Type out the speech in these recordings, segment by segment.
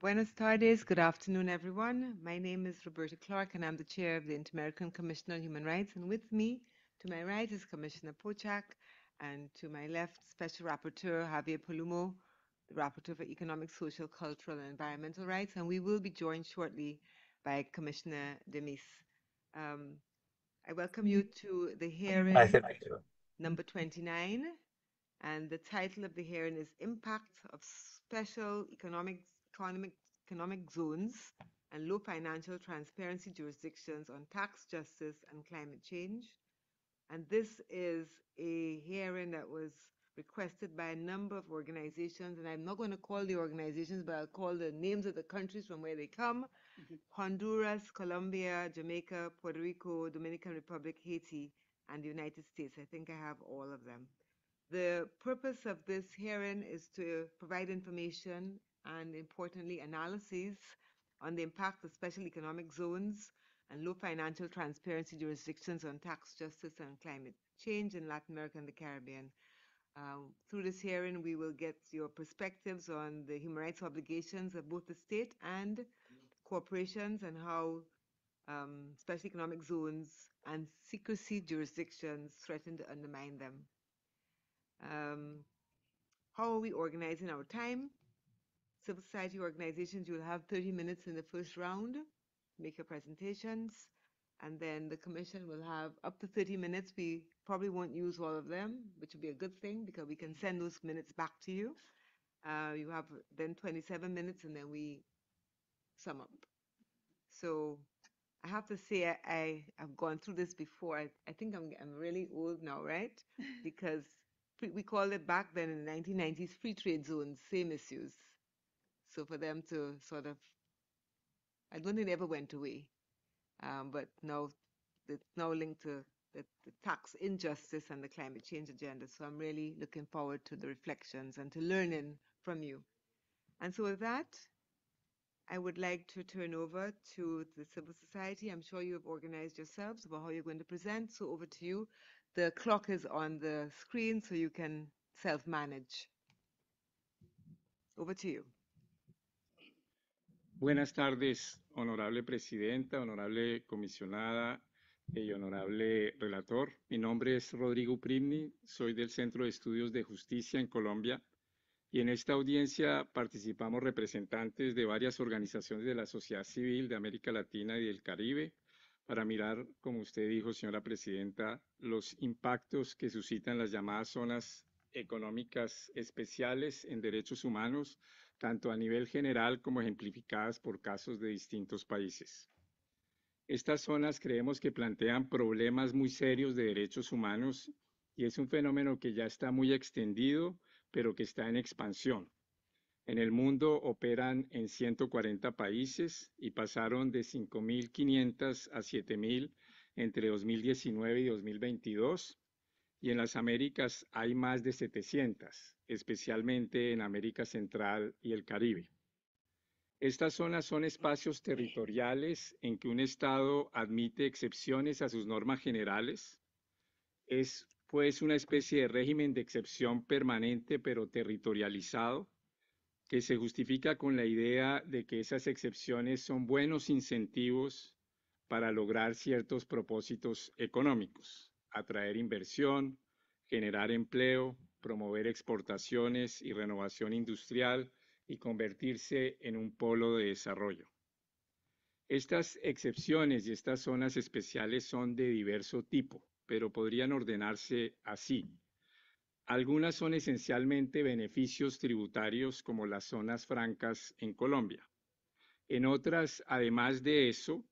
Buenos tardes. Good afternoon, everyone. My name is Roberta Clark, and I'm the chair of the Inter-American Commission on Human Rights. And with me, to my right, is Commissioner Pochak, and to my left, Special Rapporteur Javier Palumo, the Rapporteur for Economic, Social, Cultural, and Environmental Rights. And we will be joined shortly by Commissioner Demis. Um, I welcome you to the hearing number 29, and the title of the hearing is Impact of Special Economic economic, economic zones and low financial transparency jurisdictions on tax justice and climate change. And this is a hearing that was requested by a number of organizations, and I'm not going to call the organizations, but I'll call the names of the countries from where they come mm-hmm. Honduras, Colombia, Jamaica, Puerto Rico, Dominican Republic, Haiti, and the United States. I think I have all of them. The purpose of this hearing is to provide information and importantly, analyses on the impact of special economic zones and low financial transparency jurisdictions on tax justice and climate change in Latin America and the Caribbean. Uh, through this hearing, we will get your perspectives on the human rights obligations of both the state and corporations and how um, special economic zones and secrecy jurisdictions threaten to undermine them. Um, how are we organizing our time? civil society organizations, you'll have 30 minutes in the first round, make your presentations, and then the commission will have up to 30 minutes. We probably won't use all of them, which will be a good thing because we can send those minutes back to you. Uh, you have then 27 minutes and then we sum up. So I have to say I, I have gone through this before. I, I think I'm, I'm really old now, right? Because we called it back then in the 1990s free trade zones, same issues. So for them to sort of, I don't think they ever went away, um, but now it's now linked to the, the, tax injustice and the climate change agenda. So I'm really looking forward to the reflections and to learning from you. And so with that, I would like to turn over to the civil society. I'm sure you have organized yourselves about how you're going to present. So over to you. The clock is on the screen so you can self-manage. Over to you. Buenas tardes, honorable presidenta, honorable comisionada y honorable relator. Mi nombre es Rodrigo Primni, soy del Centro de Estudios de Justicia en Colombia y en esta audiencia participamos representantes de varias organizaciones de la sociedad civil de América Latina y del Caribe para mirar, como usted dijo, señora presidenta, los impactos que suscitan las llamadas zonas económicas especiales en derechos humanos tanto a nivel general como ejemplificadas por casos de distintos países. Estas zonas creemos que plantean problemas muy serios de derechos humanos y es un fenómeno que ya está muy extendido, pero que está en expansión. En el mundo operan en 140 países y pasaron de 5.500 a 7.000 entre 2019 y 2022 y en las Américas hay más de 700, especialmente en América Central y el Caribe. Estas zonas son espacios territoriales en que un Estado admite excepciones a sus normas generales. Es pues una especie de régimen de excepción permanente pero territorializado que se justifica con la idea de que esas excepciones son buenos incentivos para lograr ciertos propósitos económicos atraer inversión, generar empleo, promover exportaciones y renovación industrial y convertirse en un polo de desarrollo. Estas excepciones y estas zonas especiales son de diverso tipo, pero podrían ordenarse así. Algunas son esencialmente beneficios tributarios como las zonas francas en Colombia. En otras, además de eso,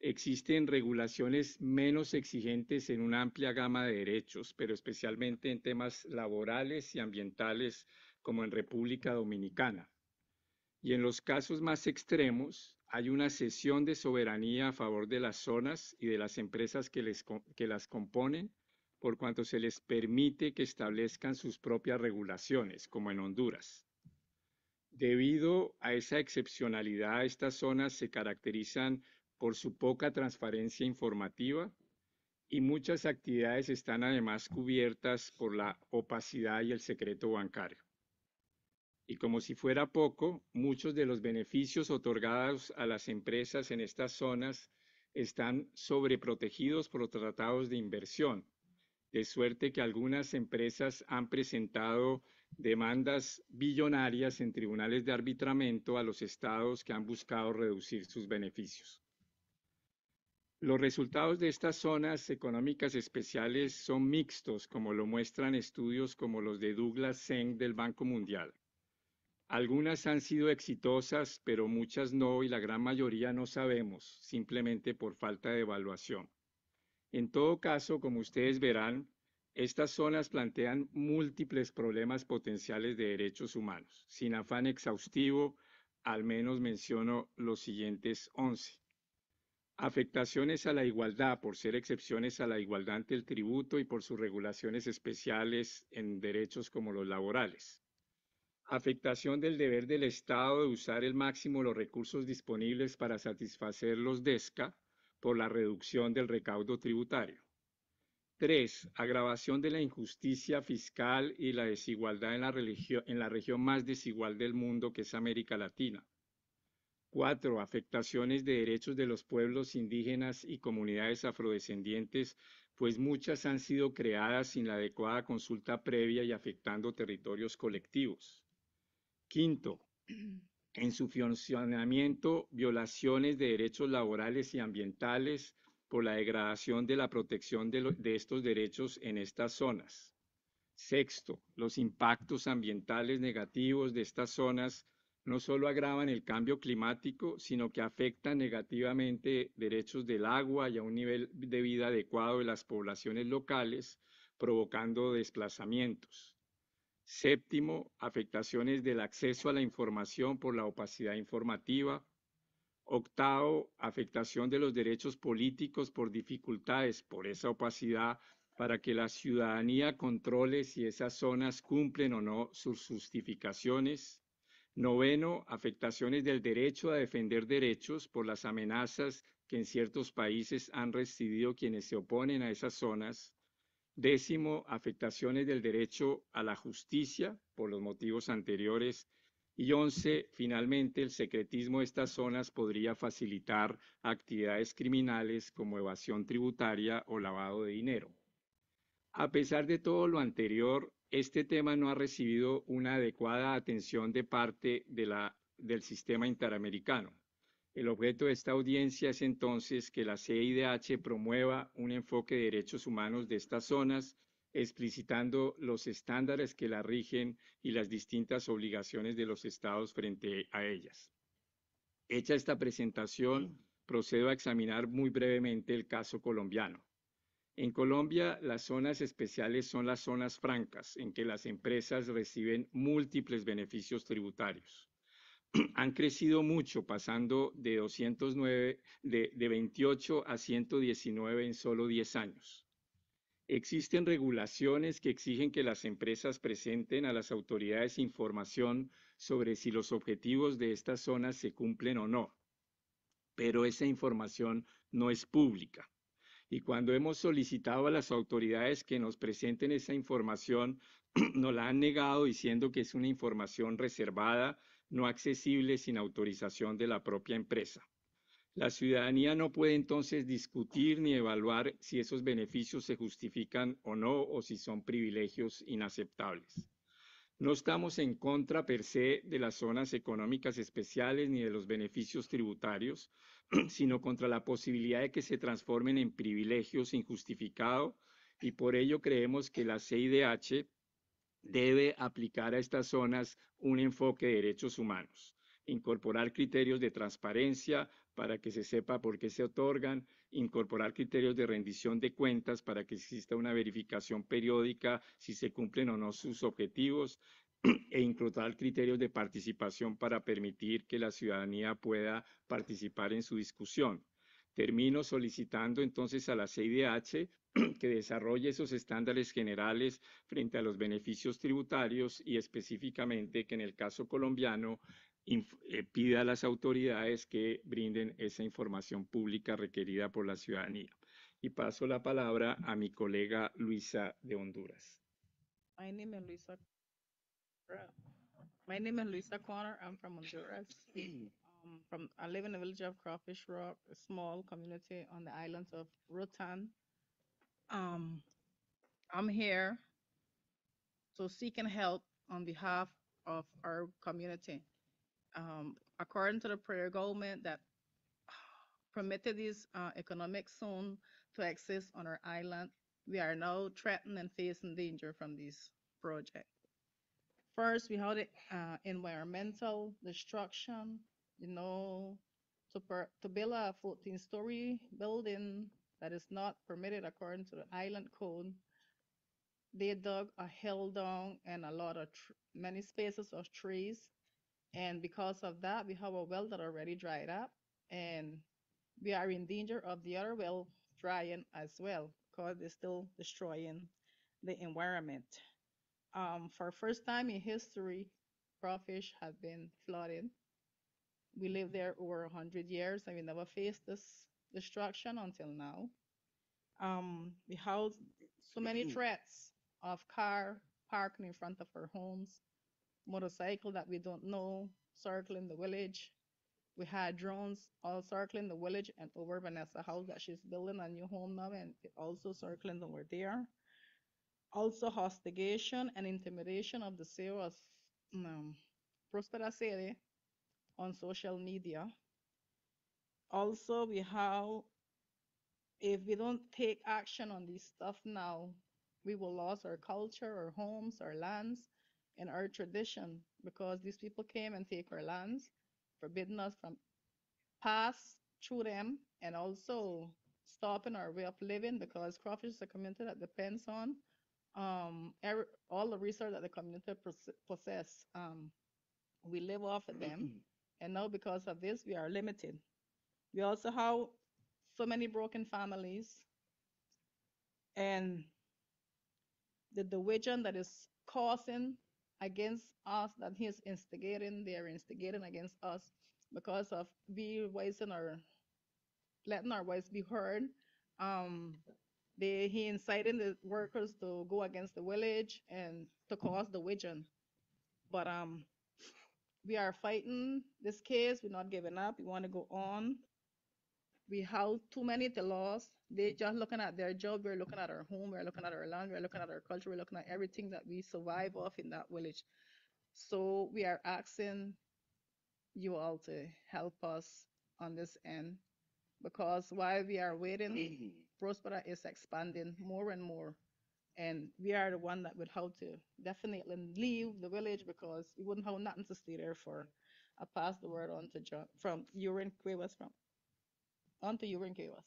existen regulaciones menos exigentes en una amplia gama de derechos, pero especialmente en temas laborales y ambientales como en República Dominicana. Y en los casos más extremos, hay una cesión de soberanía a favor de las zonas y de las empresas que, las componen, por cuanto se les permite que establezcan sus propias regulaciones, como en Honduras. Debido a esa excepcionalidad, estas zonas se caracterizan por su poca transparencia informativa y muchas actividades están además cubiertas por la opacidad y el secreto bancario. Y como si fuera poco, muchos de los beneficios otorgados a las empresas en estas zonas están sobreprotegidos por tratados de inversión, de suerte que algunas empresas han presentado demandas billonarias en tribunales de arbitramiento a los estados que han buscado reducir sus beneficios. Los resultados de estas zonas económicas especiales son mixtos, como lo muestran estudios como los de Douglas Seng del Banco Mundial. Algunas han sido exitosas, pero muchas no y la gran mayoría no sabemos, simplemente por falta de evaluación. En todo caso, como ustedes verán, estas zonas plantean múltiples problemas potenciales de derechos humanos. Sin afán exhaustivo, al menos menciono los siguientes 11 afectaciones a la igualdad por ser excepciones a la igualdad ante el tributo y por sus regulaciones especiales en derechos como los laborales. Afectación del deber del Estado de usar el máximo los recursos disponibles para satisfacer los DESCA por la reducción del recaudo tributario. 3. Agravación de la injusticia fiscal y la desigualdad en la región más desigual del mundo, que es América Latina. Cuatro, Afectaciones de derechos de los pueblos indígenas y comunidades afrodescendientes, pues muchas han sido creadas sin la adecuada consulta previa y afectando territorios colectivos. Quinto, en su funcionamiento, violaciones de derechos laborales y ambientales por la degradación de la protección de, de estos derechos en estas zonas. Sexto, los impactos ambientales negativos de estas zonas no solo agravan el cambio climático, sino que afectan negativamente derechos del agua y a un nivel de vida adecuado de las poblaciones locales, provocando desplazamientos. Séptimo, afectaciones del acceso a la información por la opacidad informativa. Octavo, afectación de los derechos políticos por dificultades por esa opacidad para que la ciudadanía controle si esas zonas cumplen o no sus justificaciones. Noveno, afectaciones del derecho a defender derechos por las amenazas que en ciertos países han recibido quienes se oponen a esas zonas. Décimo, afectaciones del derecho a la justicia por los motivos anteriores. Y once, finalmente, el secretismo de estas zonas podría facilitar actividades criminales como evasión tributaria o lavado de dinero. A pesar de todo lo anterior, este tema no ha recibido una adecuada atención de parte del sistema interamericano. El objeto de esta audiencia es entonces que la CIDH promueva un enfoque de derechos humanos de estas zonas, explicitando los estándares que la rigen y las distintas obligaciones de los estados frente a ellas. Hecha esta presentación, procedo a examinar muy brevemente el caso colombiano. En Colombia, las zonas especiales son las zonas francas, en que las empresas reciben múltiples beneficios tributarios. Han crecido mucho, pasando de, 209, de, 28 a 119 en solo 10 años. Existen regulaciones que exigen que las empresas presenten a las autoridades información sobre si los objetivos de estas zonas se cumplen o no, pero esa información no es pública y cuando hemos solicitado a las autoridades que nos presenten esa información, nos la han negado diciendo que es una información reservada, no accesible sin autorización de la propia empresa. La ciudadanía no puede entonces discutir ni evaluar si esos beneficios se justifican o no o si son privilegios inaceptables. No estamos en contra per se de las zonas económicas especiales ni de los beneficios tributarios, sino contra la posibilidad de que se transformen en privilegios injustificados y por ello creemos que la CIDH debe aplicar a estas zonas un enfoque de derechos humanos, incorporar criterios de transparencia para que se sepa por qué se otorgan, incorporar criterios de rendición de cuentas para que exista una verificación periódica si se cumplen o no sus objetivos, e incluir criterios de participación para permitir que la ciudadanía pueda participar en su discusión. Termino solicitando entonces a la CIDH que desarrolle esos estándares generales frente a los beneficios tributarios y específicamente que en el caso colombiano eh, pida a las autoridades que brinden esa información pública requerida por la ciudadanía. Y paso la palabra a mi colega Luisa de Honduras. Luisa. My name is Luisa Connor. I'm from Honduras. um, from I live in the village of Crawfish Rock, a small community on the islands of Rotan. Um, I'm here so seeking help on behalf of our community. Um, according to the prior government that permitted this uh, economic zone to exist on our island, we are now threatened and facing danger from this project. First, we have the uh, environmental destruction, you know, to, per, to build a 14 story building that is not permitted according to the island code. They dug a hill down and a lot of many spaces of trees. And because of that, we have a well that already dried up and we are in danger of the other well drying as well because they're still destroying the environment. Um, for first time in history, crawfish have been flooded. We lived there over 100 years and we never faced this destruction until now. Um, we housed so many mm-hmm. threats of car parking in front of our homes, motorcycle that we don't know circling the village. We had drones all circling the village and over Vanessa House that she's building a new home now and also circling over there also hostigation and intimidation of the sale um, Prospera Sede on social media. Also, we have, if we don't take action on this stuff now, we will lose our culture, our homes, our lands, and our tradition because these people came and take our lands, forbidden us from pass through them, and also stopping our way of living because crawfish is a community that depends on um, every, all the resources that the community possess, um, we live off of them. Mm-hmm. and now because of this, we are limited. We also have so many broken families. And the division that is causing against us, that is instigating, they're instigating against us because of we voicing our, letting our voice be heard. Um, they, he incited the workers to go against the village and to cause the division. But um, we are fighting this case. We're not giving up. We want to go on. We have too many to lose. They just looking at their job. We're looking at our home. We're looking at our land. We're looking at our culture. We're looking at everything that we survive off in that village. So we are asking you all to help us on this end because while we are waiting, Prospera is expanding more and more. And we are the one that would have to definitely leave the village because we wouldn't have nothing to stay there for. I passed the word on to John from Urin Cuevas from on to Urin Cuevas.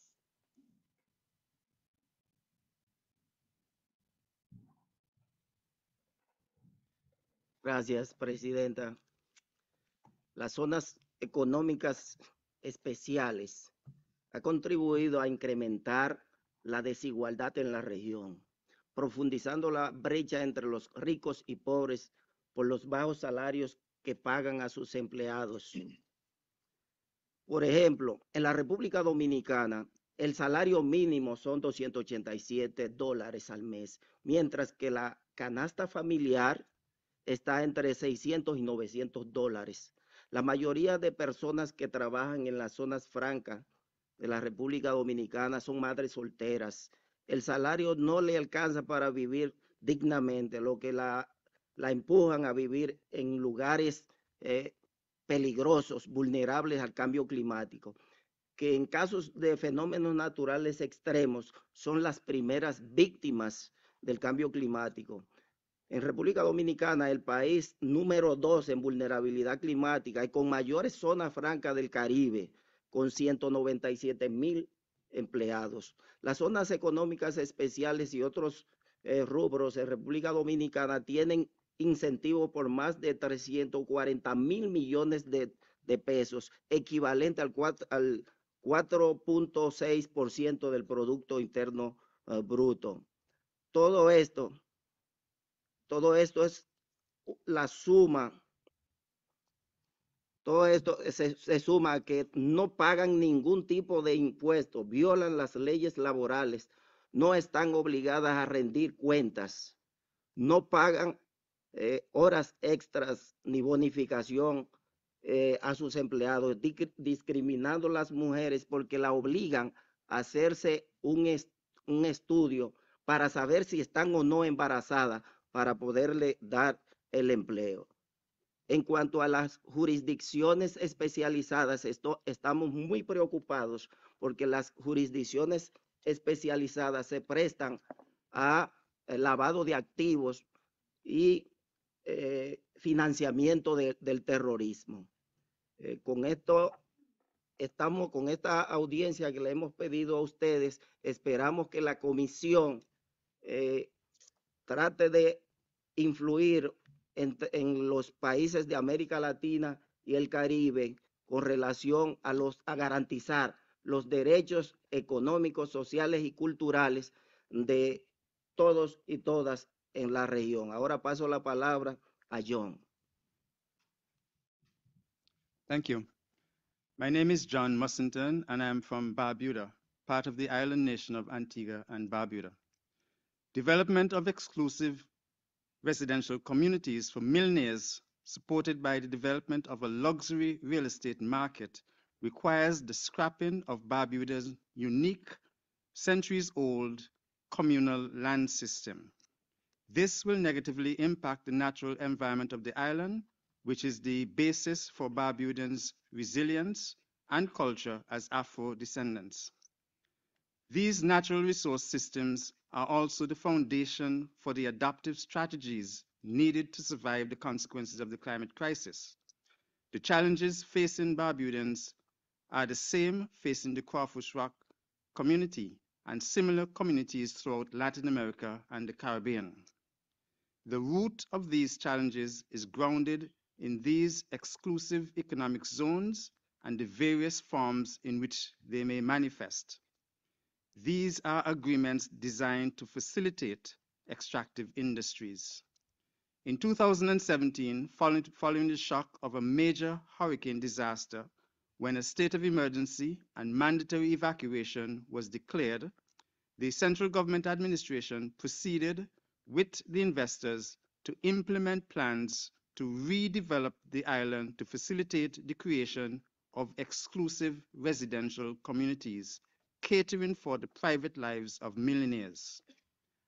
Gracias, Presidenta. Las zonas económicas especiales ha contribuido a incrementar la desigualdad en la región, profundizando la brecha entre los ricos y pobres por los bajos salarios que pagan a sus empleados. Por ejemplo, en la República Dominicana, el salario mínimo son 287 dólares al mes, mientras que la canasta familiar está entre 600 y 900 dólares. La mayoría de personas que trabajan en las zonas francas de la República Dominicana son madres solteras. El salario no le alcanza para vivir dignamente, lo que la, la empujan a vivir en lugares eh, peligrosos, vulnerables al cambio climático, que en casos de fenómenos naturales extremos son las primeras víctimas del cambio climático. En República Dominicana, el país número dos en vulnerabilidad climática y con mayores zonas francas del Caribe, con 197 mil empleados. Las zonas económicas especiales y otros eh, rubros en República Dominicana tienen incentivos por más de 340 mil millones de, pesos, equivalente al al 4.6% del Producto Interno eh, Bruto. Todo esto, todo esto es la suma todo esto se, suma a que no pagan ningún tipo de impuesto, violan las leyes laborales, no están obligadas a rendir cuentas, no pagan eh, horas extras ni bonificación eh, a sus empleados, discriminando a las mujeres porque la obligan a hacerse un, un estudio para saber si están o no embarazadas para poderle dar el empleo. En cuanto a las jurisdicciones especializadas, estamos muy preocupados porque las jurisdicciones especializadas se prestan a eh, lavado de activos y eh, financiamiento del terrorismo. Eh, con esto estamos con esta audiencia que le hemos pedido a ustedes, esperamos que la comisión trate de influir en, los países de América Latina y el Caribe con relación a, los, a garantizar los derechos económicos, sociales y culturales de todos y todas en la región. Ahora paso la palabra a John. Thank you. My name is John Mussington, and I am from Barbuda, part of the island nation of Antigua and Barbuda. Development of exclusive residential communities for millionaires supported by the development of a luxury real estate market requires the scrapping of Barbuda's unique, centuries-old communal land system. This will negatively impact the natural environment of the island, which is the basis for Barbudans' resilience and culture as Afro descendants. These natural resource systems are also the foundation for the adaptive strategies needed to survive the consequences of the climate crisis. The challenges facing Barbudans are the same facing the Crawfish Rock community and similar communities throughout Latin America and the Caribbean. The root of these challenges is grounded in these exclusive economic zones and the various forms in which they may manifest. These are agreements designed to facilitate extractive industries. In 2017, following, following the shock of a major hurricane disaster, when a state of emergency and mandatory evacuation was declared, the central government administration proceeded with the investors to implement plans to redevelop the island to facilitate the creation of exclusive residential communities catering for the private lives of millionaires.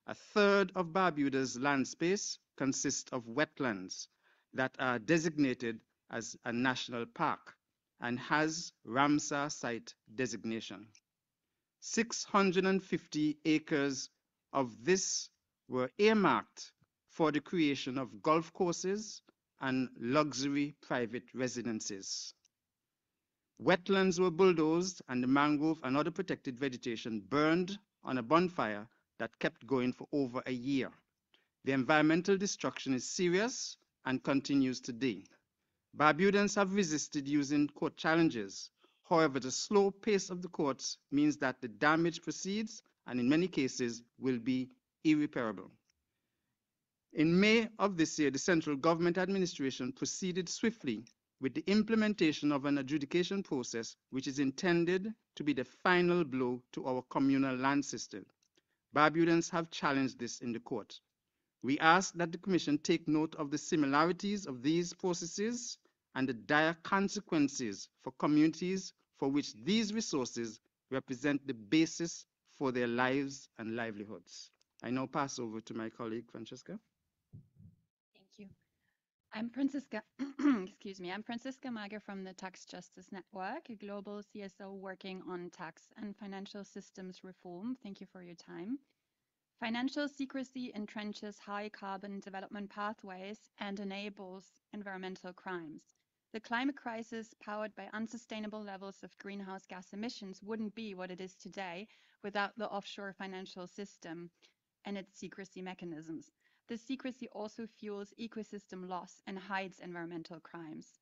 A third of Barbuda's land space consists of wetlands that are designated as a national park and has Ramsar site designation. 650 acres of this were earmarked for the creation of golf courses and luxury private residences. Wetlands were bulldozed and the mangrove and other protected vegetation burned on a bonfire that kept going for over a year. The environmental destruction is serious and continues today. Barbudans have resisted using court challenges. However, the slow pace of the courts means that the damage proceeds and in many cases will be irreparable. In May of this year, the central government administration proceeded swiftly with the implementation of an adjudication process which is intended to be the final blow to our communal land system. Barbudans have challenged this in the court. We ask that the Commission take note of the similarities of these processes and the dire consequences for communities for which these resources represent the basis for their lives and livelihoods. I now pass over to my colleague, Francesca. I'm Francisca, excuse me, I'm Francisca Mager from the Tax Justice Network, a global CSO working on tax and financial systems reform. Thank you for your time. Financial secrecy entrenches high carbon development pathways and enables environmental crimes. The climate crisis, powered by unsustainable levels of greenhouse gas emissions, wouldn't be what it is today without the offshore financial system and its secrecy mechanisms. This secrecy also fuels ecosystem loss and hides environmental crimes.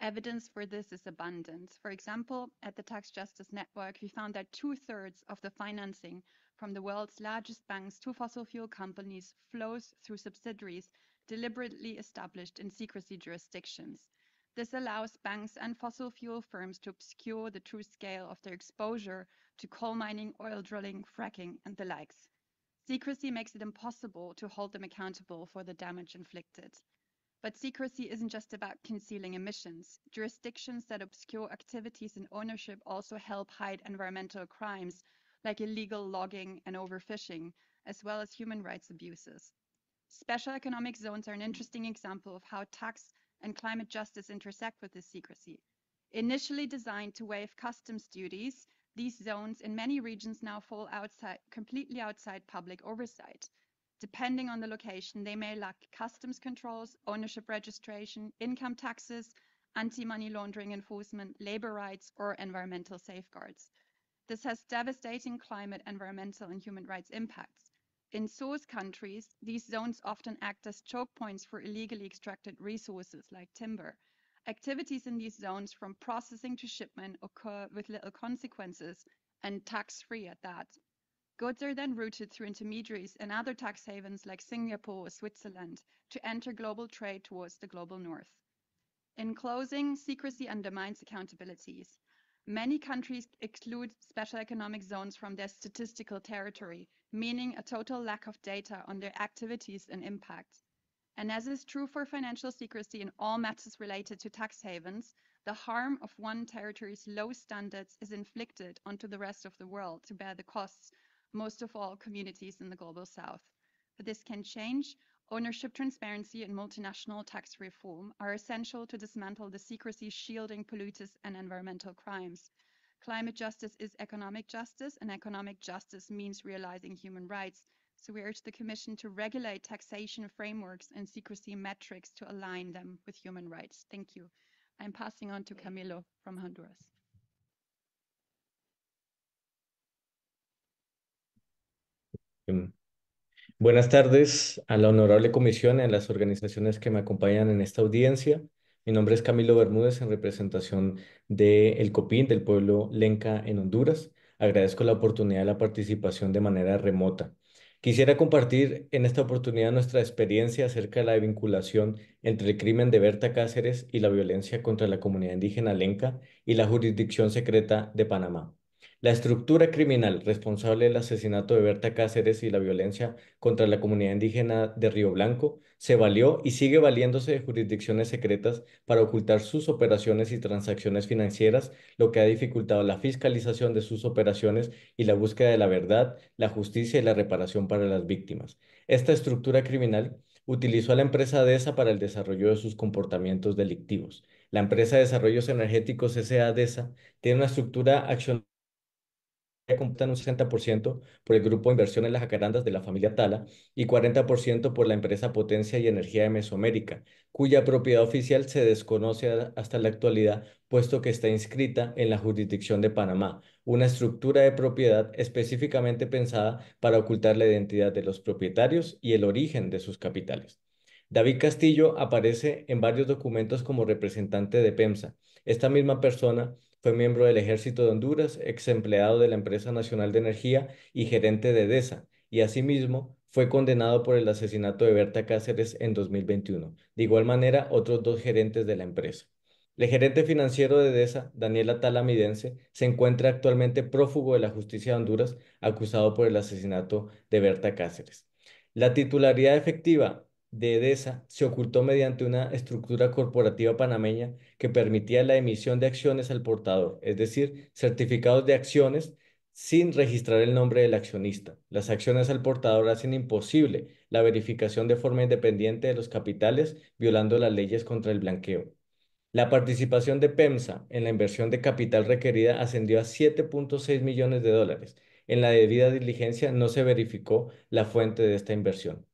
Evidence for this is abundant. For example, at the Tax Justice Network, we found that two thirds of the financing from the world's largest banks to fossil fuel companies flows through subsidiaries deliberately established in secrecy jurisdictions. This allows banks and fossil fuel firms to obscure the true scale of their exposure to coal mining, oil drilling, fracking, and the likes. Secrecy makes it impossible to hold them accountable for the damage inflicted. But secrecy isn't just about concealing emissions. Jurisdictions that obscure activities and ownership also help hide environmental crimes like illegal logging and overfishing, as well as human rights abuses. Special economic zones are an interesting example of how tax and climate justice intersect with this secrecy. Initially designed to waive customs duties, these zones in many regions now fall outside, completely outside public oversight. Depending on the location, they may lack customs controls, ownership registration, income taxes, anti-money laundering enforcement, labor rights, or environmental safeguards. This has devastating climate, environmental, and human rights impacts. In source countries, these zones often act as choke points for illegally extracted resources like timber activities in these zones from processing to shipment occur with little consequences and tax free at that. Goods are then routed through intermediaries and other tax havens like Singapore or Switzerland to enter global trade towards the global north. In closing, secrecy undermines accountabilities. Many countries exclude special economic zones from their statistical territory, meaning a total lack of data on their activities and impacts and as is true for financial secrecy in all matters related to tax havens, the harm of one territory's low standards is inflicted onto the rest of the world to bear the costs, most of all communities in the global south. But this can change. Ownership transparency and multinational tax reform are essential to dismantle the secrecy shielding polluters and environmental crimes. Climate justice is economic justice, and economic justice means realizing human rights, So we urge the Commission to regulate taxation frameworks and secrecy metrics to align them with human rights. Thank you. I'm passing on to Camilo from Honduras. Mm. Buenas tardes a la Honorable Comisión y a las organizaciones que me acompañan en esta audiencia. Mi nombre es Camilo Bermúdez en representación del El COPIN, del pueblo Lenca en Honduras. Agradezco la oportunidad de la participación de manera remota. Quisiera compartir en esta oportunidad nuestra experiencia acerca de la vinculación entre el crimen de Berta Cáceres y la violencia contra la comunidad indígena lenca y la jurisdicción secreta de Panamá. La estructura criminal responsable del asesinato de Berta Cáceres y la violencia contra la comunidad indígena de Río Blanco se valió y sigue valiéndose de jurisdicciones secretas para ocultar sus operaciones y transacciones financieras, lo que ha dificultado la fiscalización de sus operaciones y la búsqueda de la verdad, la justicia y la reparación para las víctimas. Esta estructura criminal utilizó a la empresa DESA para el desarrollo de sus comportamientos delictivos. La empresa de Desarrollos Energéticos S.A. tiene una estructura accionaria computan un 60% por el grupo inversión en las jacarandas de la familia Tala y 40% por la empresa Potencia y Energía de Mesoamérica, cuya propiedad oficial se desconoce hasta la actualidad, puesto que está inscrita en la jurisdicción de Panamá, una estructura de propiedad específicamente pensada para ocultar la identidad de los propietarios y el origen de sus capitales. David Castillo aparece en varios documentos como representante de PEMSA. Esta misma persona fue miembro del Ejército de Honduras, ex empleado de la Empresa Nacional de Energía y gerente de DESA, y asimismo fue condenado por el asesinato de Berta Cáceres en 2021. De igual manera, otros dos gerentes de la empresa. El gerente financiero de DESA, Daniela Talamidense, se encuentra actualmente prófugo de la justicia de Honduras, acusado por el asesinato de Berta Cáceres. La titularidad efectiva de EDESA se ocultó mediante una estructura corporativa panameña que permitía la emisión de acciones al portador, es decir, certificados de acciones sin registrar el nombre del accionista. Las acciones al portador hacen imposible la verificación de forma independiente de los capitales, violando las leyes contra el blanqueo. La participación de PEMSA en la inversión de capital requerida ascendió a 7.6 millones de dólares. En la debida diligencia no se verificó la fuente de esta inversión.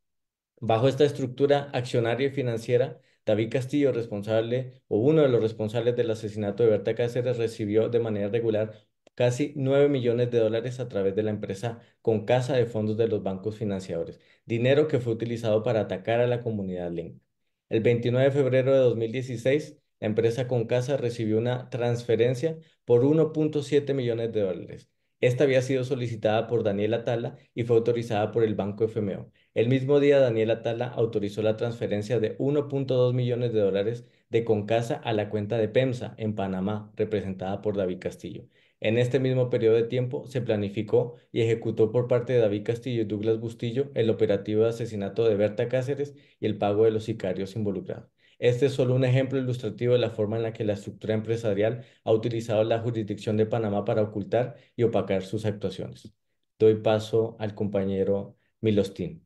Bajo esta estructura accionaria y financiera, David Castillo, responsable o uno de los responsables del asesinato de Berta Cáceres, recibió de manera regular casi 9 millones de dólares a través de la empresa con casa de fondos de los bancos financiadores, dinero que fue utilizado para atacar a la comunidad Link. El 29 de febrero de 2016, la empresa con casa recibió una transferencia por 1.7 millones de dólares. Esta había sido solicitada por Daniel Atala y fue autorizada por el Banco FMO. El mismo día, Daniel Atala autorizó la transferencia de 1.2 millones de dólares de Concasa a la cuenta de PEMSA en Panamá, representada por David Castillo. En este mismo periodo de tiempo se planificó y ejecutó por parte de David Castillo y Douglas Bustillo el operativo de asesinato de Berta Cáceres y el pago de los sicarios involucrados. Este es solo un ejemplo ilustrativo de la forma en la que la estructura empresarial ha utilizado la jurisdicción de Panamá para ocultar y opacar sus actuaciones. Doy paso al compañero Milostín.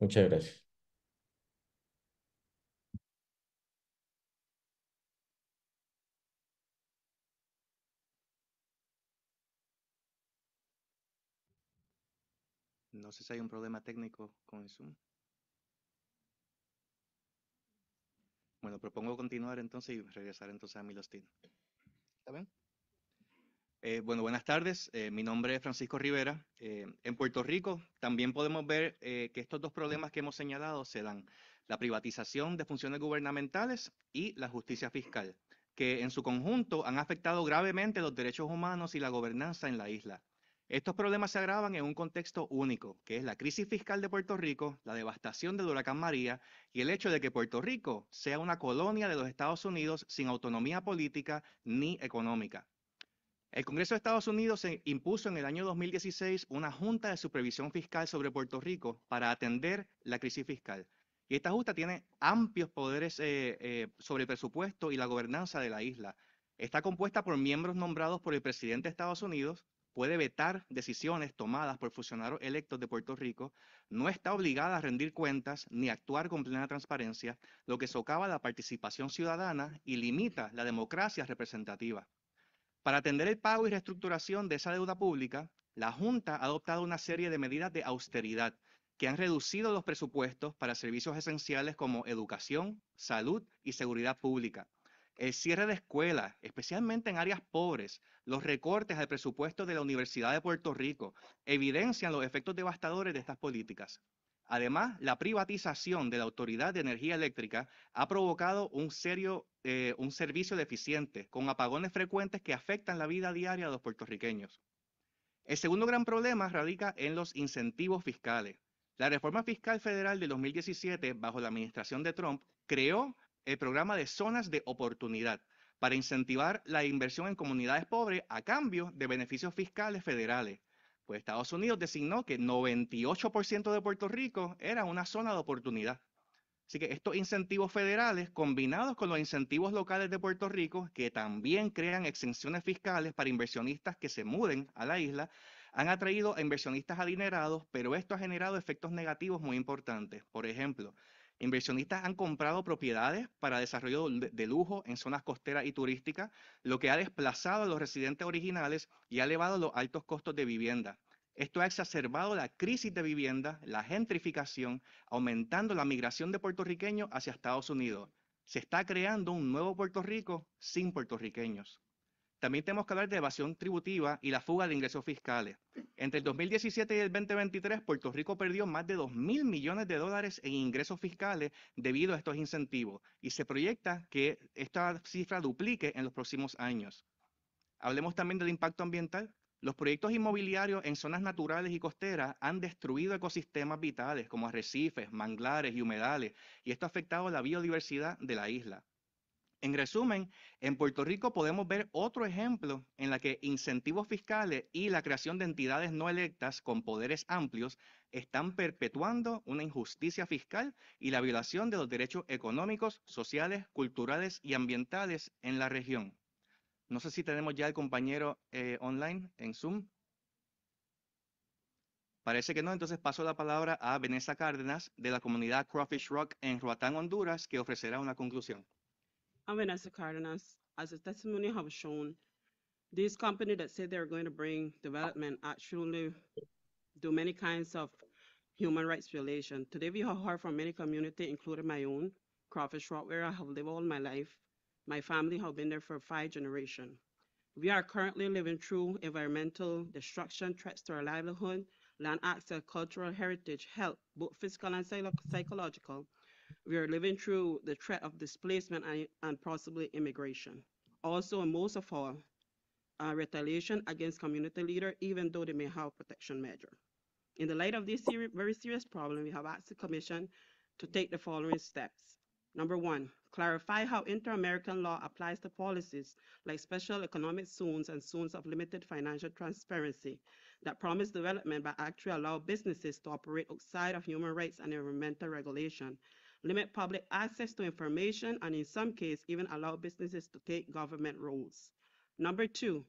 Muchas gracias. No sé si hay un problema técnico con el Zoom. Bueno, propongo continuar entonces y regresar entonces a mi ¿Está bien? Eh, bueno, buenas tardes. Eh, mi nombre es Francisco Rivera. Eh, en Puerto Rico también podemos ver que estos dos problemas que hemos señalado se dan, la privatización de funciones gubernamentales y la justicia fiscal, que en su conjunto han afectado gravemente los derechos humanos y la gobernanza en la isla. Estos problemas se agravan en un contexto único, que es la crisis fiscal de Puerto Rico, la devastación del huracán María y el hecho de que Puerto Rico sea una colonia de los Estados Unidos sin autonomía política ni económica. El Congreso de Estados Unidos impuso en el año 2016 una Junta de Supervisión Fiscal sobre Puerto Rico para atender la crisis fiscal. Y esta Junta tiene amplios poderes eh, eh, sobre el presupuesto y la gobernanza de la isla. Está compuesta por miembros nombrados por el presidente de Estados Unidos, puede vetar decisiones tomadas por funcionarios electos de Puerto Rico, no está obligada a rendir cuentas ni actuar con plena transparencia, lo que socava la participación ciudadana y limita la democracia representativa. Para atender el pago y reestructuración de esa deuda pública, la Junta ha adoptado una serie de medidas de austeridad que han reducido los presupuestos para servicios esenciales como educación, salud y seguridad pública. El cierre de escuelas, especialmente en áreas pobres, los recortes al presupuesto de la Universidad de Puerto Rico, evidencian los efectos devastadores de estas políticas. Además, la privatización de la Autoridad de Energía Eléctrica ha provocado un serio eh, un servicio deficiente, con apagones frecuentes que afectan la vida diaria de los puertorriqueños. El segundo gran problema radica en los incentivos fiscales. La reforma fiscal federal de 2017, bajo la administración de Trump, creó el programa de zonas de oportunidad para incentivar la inversión en comunidades pobres a cambio de beneficios fiscales federales. Pues Estados Unidos designó que 98% de Puerto Rico era una zona de oportunidad. Así que estos incentivos federales combinados con los incentivos locales de Puerto Rico, que también crean exenciones fiscales para inversionistas que se muden a la isla, han atraído a inversionistas adinerados, pero esto ha generado efectos negativos muy importantes. Por ejemplo, Inversionistas han comprado propiedades para desarrollo de lujo en zonas costeras y turísticas, lo que ha desplazado a los residentes originales y ha elevado los altos costos de vivienda. Esto ha exacerbado la crisis de vivienda, la gentrificación, aumentando la migración de puertorriqueños hacia Estados Unidos. Se está creando un nuevo Puerto Rico sin puertorriqueños. También tenemos que hablar de evasión tributiva y la fuga de ingresos fiscales. Entre el 2017 y el 2023, Puerto Rico perdió más de 2 mil millones de dólares en ingresos fiscales debido a estos incentivos y se proyecta que esta cifra duplique en los próximos años. Hablemos también del impacto ambiental. Los proyectos inmobiliarios en zonas naturales y costeras han destruido ecosistemas vitales como arrecifes, manglares y humedales, y esto ha afectado la biodiversidad de la isla. En resumen, en Puerto Rico podemos ver otro ejemplo en la que incentivos fiscales y la creación de entidades no electas con poderes amplios están perpetuando una injusticia fiscal y la violación de los derechos económicos, sociales, culturales y ambientales en la región. No sé si tenemos ya al compañero eh, online en Zoom. Parece que no, entonces paso la palabra a Vanessa Cárdenas de la comunidad Crawfish Rock en Roatán, Honduras, que ofrecerá una conclusión. I'm Vanessa Cardenas. As the testimony have shown, these companies that say they're going to bring development actually do many kinds of human rights violation. Today we have heard from many community, including my own, Crawfish Rock, where I have lived all my life. My family have been there for five generations. We are currently living through environmental destruction, threats to our livelihood, land access, cultural heritage, health, both physical and psychological, we are living through the threat of displacement and, and possibly immigration. Also, most of all, uh, retaliation against community leaders, even though they may have protection measure. In the light of this very serious problem, we have asked the Commission to take the following steps. Number one, clarify how inter-American law applies to policies like special economic zones and zones of limited financial transparency that promise development but actually allow businesses to operate outside of human rights and environmental regulation limit public access to information, and in some cases, even allow businesses to take government roles. Number two,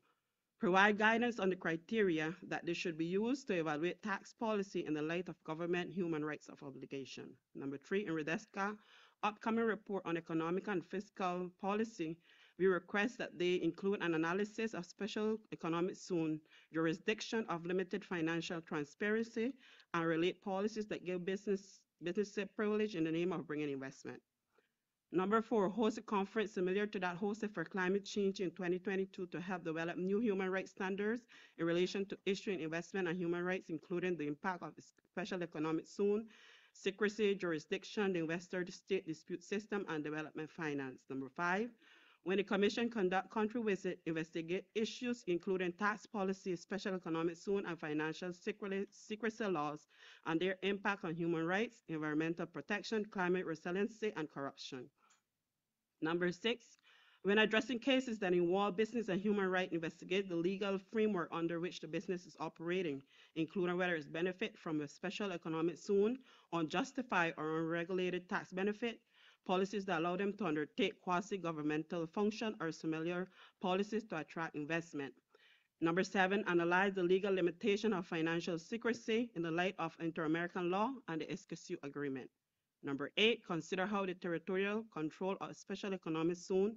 provide guidance on the criteria that they should be used to evaluate tax policy in the light of government human rights of obligation. Number three, in Redesca, upcoming report on economic and fiscal policy, we request that they include an analysis of special economic zone jurisdiction of limited financial transparency and relate policies that give business business privilege in the name of bringing investment. Number four, host a conference similar to that hosted for climate change in 2022 to help develop new human rights standards in relation to issuing investment and human rights, including the impact of special economic zone, secrecy, jurisdiction, the investor state dispute system, and development finance. Number five, when the commission conduct country visit, investigate issues including tax policy, special economic zone, and financial secrecy, secrecy laws and their impact on human rights, environmental protection, climate resiliency, and corruption. Number six, when addressing cases that involve business and human rights, investigate the legal framework under which the business is operating, including whether it's benefit from a special economic zone, unjustified or unregulated tax benefit, policies that allow them to undertake quasi-governmental function or similar policies to attract investment. Number seven, analyze the legal limitation of financial secrecy in the light of inter-American law and the SKSU agreement. Number eight, consider how the territorial control of special economic zone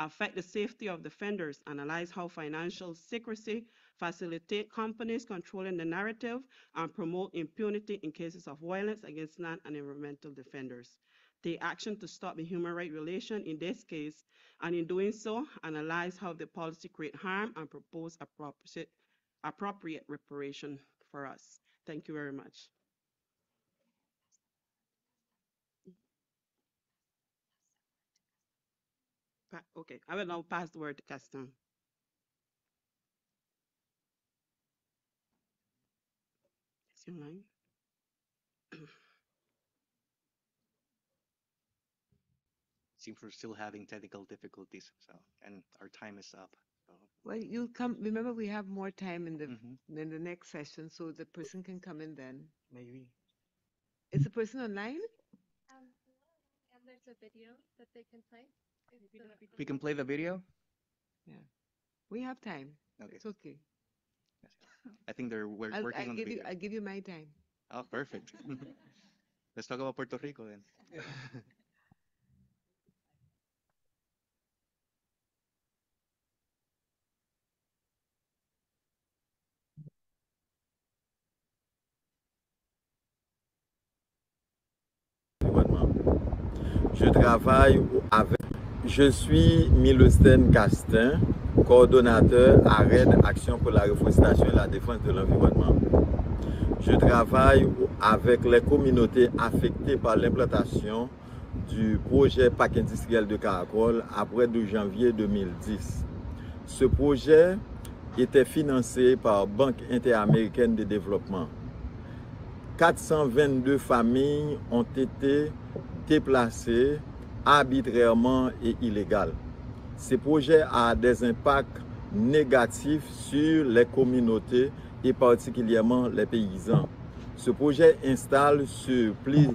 affect the safety of defenders. Analyze how financial secrecy facilitate companies controlling the narrative and promote impunity in cases of violence against land and environmental defenders take action to stop the human rights violation in this case, and in doing so, analyze how the policy create harm and propose appropriate, appropriate reparation for us. Thank you very much. Okay, I will now pass the word to Gaston. Is your line? seems we're still having technical difficulties. So, and our time is up. So. Well, you'll come. Remember, we have more time in the mm-hmm. in the next session, so the person can come in then. Maybe. Is the person online? Um, and there's a video that they can play. we can play the video. Yeah, we have time. Okay. It's okay. I think they're working I'll, I'll on give the video. You, I'll give you my time. Oh, perfect. Let's talk about Puerto Rico then. Je travaille avec. Je suis Milostin Castin, coordonnateur à Rennes Action pour la Reforestation et la Défense de l'Environnement. Je travaille avec les communautés affectées par l'implantation du projet PAC industriel de Caracol après 2 janvier 2010. Ce projet était financé par Banque interaméricaine de développement. 422 familles ont été déplacés arbitrairement et illégal. Ce projet a des impacts négatifs sur les communautés et particulièrement les paysans. Ce projet installe sur plus,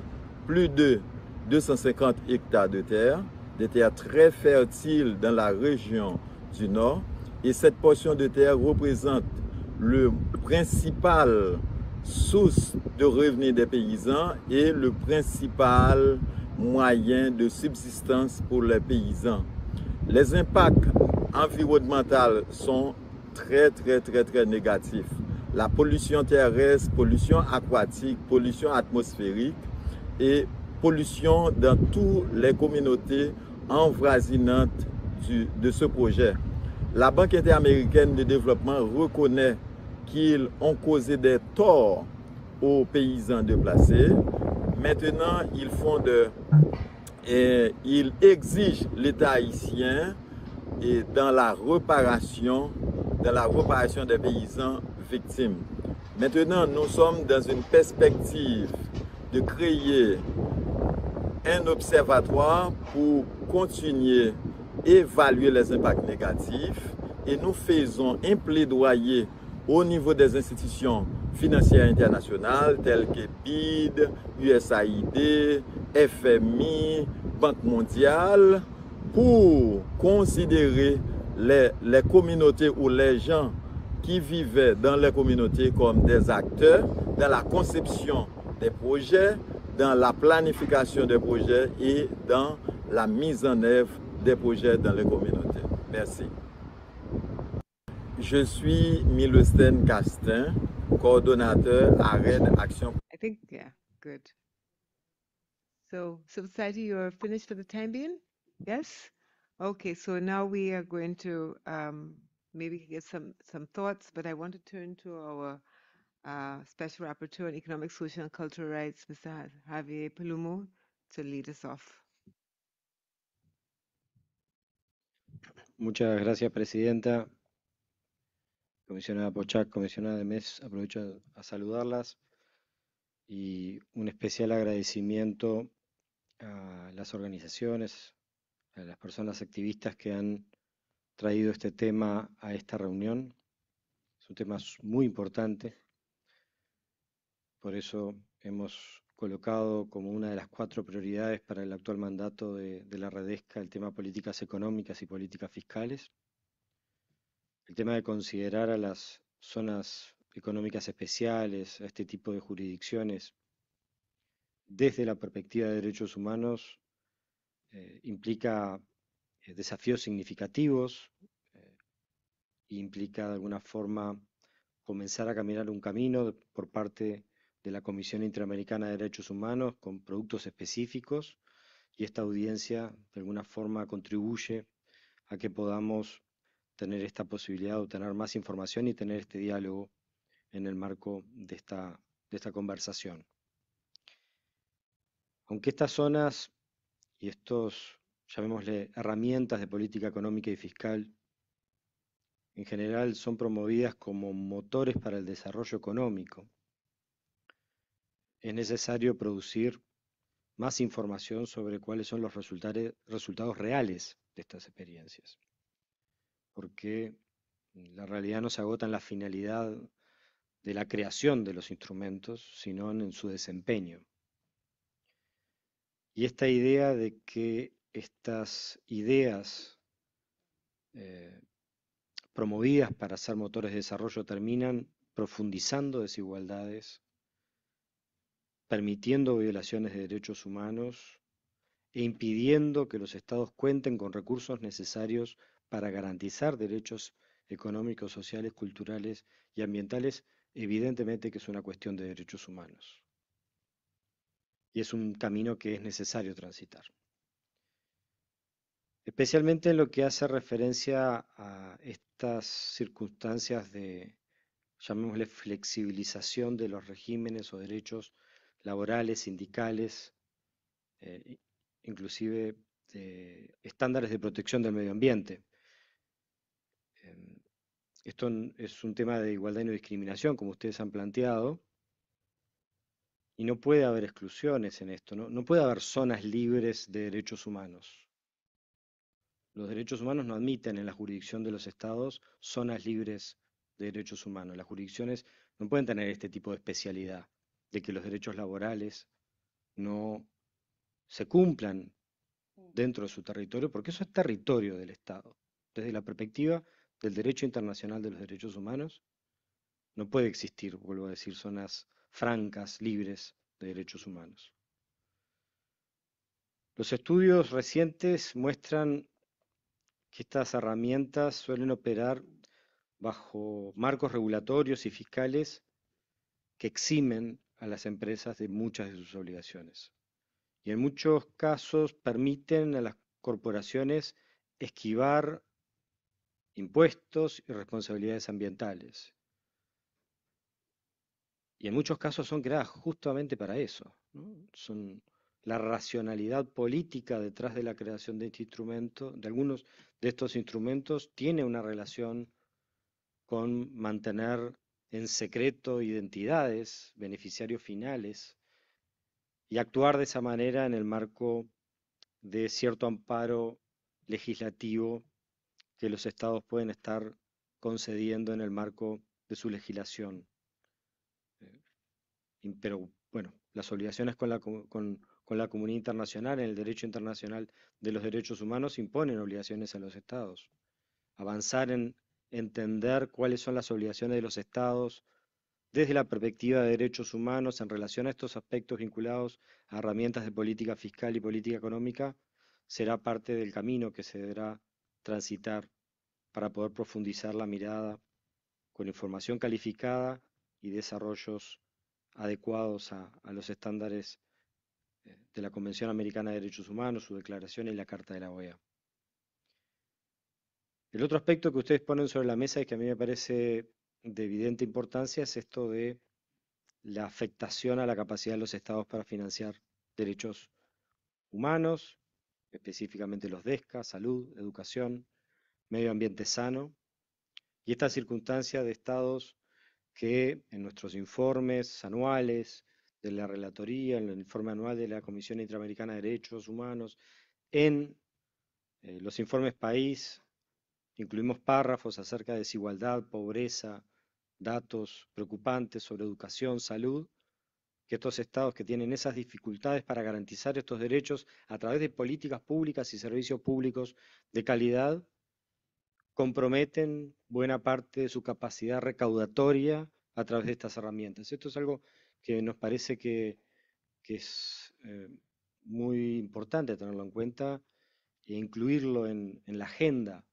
plus de 250 hectares de terre, des terres très fertiles dans la région du Nord, et cette portion de terre représente le principal source de revenus des paysans et le principal moyens de subsistance pour les paysans. Les impacts environnementaux sont très, très, très, très négatifs. La pollution terrestre, pollution aquatique, pollution atmosphérique et pollution dans toutes les communautés envoisinantes de ce projet. La Banque interaméricaine de développement reconnaît qu'ils ont causé des torts aux paysans déplacés Maintenant, ils font de... ils exigent l'État haïtien dans la réparation, dans la réparation des paysans victimes. Maintenant, nous sommes dans une perspective de créer un observatoire pour continuer évaluer les impacts négatifs et nous faisons un plaidoyer au niveau des institutions financières internationales telles que BID, USAID, FMI, Banque mondiale, pour considérer les, les, communautés ou les gens qui vivaient dans les communautés comme des acteurs dans la conception des projets, dans la planification des projets et dans la mise en œuvre des projets dans les communautés. Merci. Je suis Milosten Castin, coordonnateur Action. I think, yeah, good. So, civil you're finished for the time being? Yes? Okay, so now we are going to um, maybe get some, some thoughts, but I want to turn to our uh, Special Rapporteur on Economic, Social, and Cultural Rights, Mr. Javier Palumo, to lead us off. Muchas gracias, Presidenta. Comisionada Pochac, comisionada de MES, aprovecho a saludarlas y un especial agradecimiento a las organizaciones, a las personas activistas que han traído este tema a esta reunión. Es un tema muy importante, por eso hemos colocado como una de las cuatro prioridades para el actual mandato de, de la Redesca el tema políticas económicas y políticas fiscales el tema de considerar a las zonas económicas especiales, a este tipo de jurisdicciones, desde la perspectiva de derechos humanos, eh, implica eh, desafíos significativos, eh, e implica de alguna forma comenzar a caminar un camino por parte de la Comisión Interamericana de Derechos Humanos con productos específicos y esta audiencia de alguna forma contribuye a que podamos tener esta posibilidad de obtener más información y tener este diálogo en el marco de esta, de esta conversación. Aunque estas zonas y estos, llamémosle, herramientas de política económica y fiscal, en general son promovidas como motores para el desarrollo económico, es necesario producir más información sobre cuáles son los resultados reales de estas experiencias porque la realidad no se agota en la finalidad de la creación de los instrumentos, sino en su desempeño. Y esta idea de que estas ideas eh, promovidas para ser motores de desarrollo terminan profundizando desigualdades, permitiendo violaciones de derechos humanos e impidiendo que los estados cuenten con recursos necesarios para garantizar derechos económicos, sociales, culturales y ambientales, evidentemente que es una cuestión de derechos humanos. Y es un camino que es necesario transitar. Especialmente en lo que hace referencia a estas circunstancias de, llamémosle, flexibilización de los regímenes o derechos laborales, sindicales, eh, inclusive estándares de protección del medio ambiente esto es un tema de igualdad y no discriminación, como ustedes han planteado, y no puede haber exclusiones en esto, no, puede haber zonas libres de derechos humanos. Los derechos humanos no admiten en la jurisdicción de los estados zonas libres de derechos humanos. Las jurisdicciones no pueden tener este tipo de especialidad, de que los derechos laborales no se cumplan mm. dentro de su territorio, porque eso es territorio del Estado. Desde la perspectiva del derecho internacional de los derechos humanos. No puede existir, vuelvo a decir, zonas francas, libres de derechos humanos. Los estudios recientes muestran que estas herramientas suelen operar bajo marcos regulatorios y fiscales que eximen a las empresas de muchas de sus obligaciones. Y en muchos casos permiten a las corporaciones esquivar impuestos y responsabilidades ambientales. Y en muchos casos son creadas justamente para eso. Son la racionalidad política detrás de la creación de este instrumento, de algunos de estos instrumentos, tiene una relación con mantener en secreto identidades, beneficiarios finales, y actuar de esa manera en el marco de cierto amparo legislativo que los estados pueden estar concediendo en el marco de su legislación. Eh, pero bueno, las obligaciones con la, con la comunidad internacional en el derecho internacional de los derechos humanos imponen obligaciones a los estados. Avanzar en entender cuáles son las obligaciones de los estados desde la perspectiva de derechos humanos en relación a estos aspectos vinculados a herramientas de política fiscal y política económica será parte del camino que se deberá transitar para poder profundizar la mirada con información calificada y desarrollos adecuados a, los estándares eh, de la Convención Americana de Derechos Humanos, su declaración y la Carta de la OEA. El otro aspecto que ustedes ponen sobre la mesa y que a mí me parece de evidente importancia es esto de la afectación a la capacidad de los estados para financiar derechos humanos, específicamente los DESCA, salud, educación, medio ambiente sano, y esta circunstancia de estados que en nuestros informes anuales de la Relatoría, en el informe anual de la Comisión Interamericana de Derechos Humanos, en eh, los informes país, incluimos párrafos acerca de desigualdad, pobreza, datos preocupantes sobre educación, salud, que estos estados que tienen esas dificultades para garantizar estos derechos a través de políticas públicas y servicios públicos de calidad comprometen buena parte de su capacidad recaudatoria a través de estas herramientas. Esto es algo que nos parece que, es eh, muy importante tenerlo en cuenta e incluirlo en, la agenda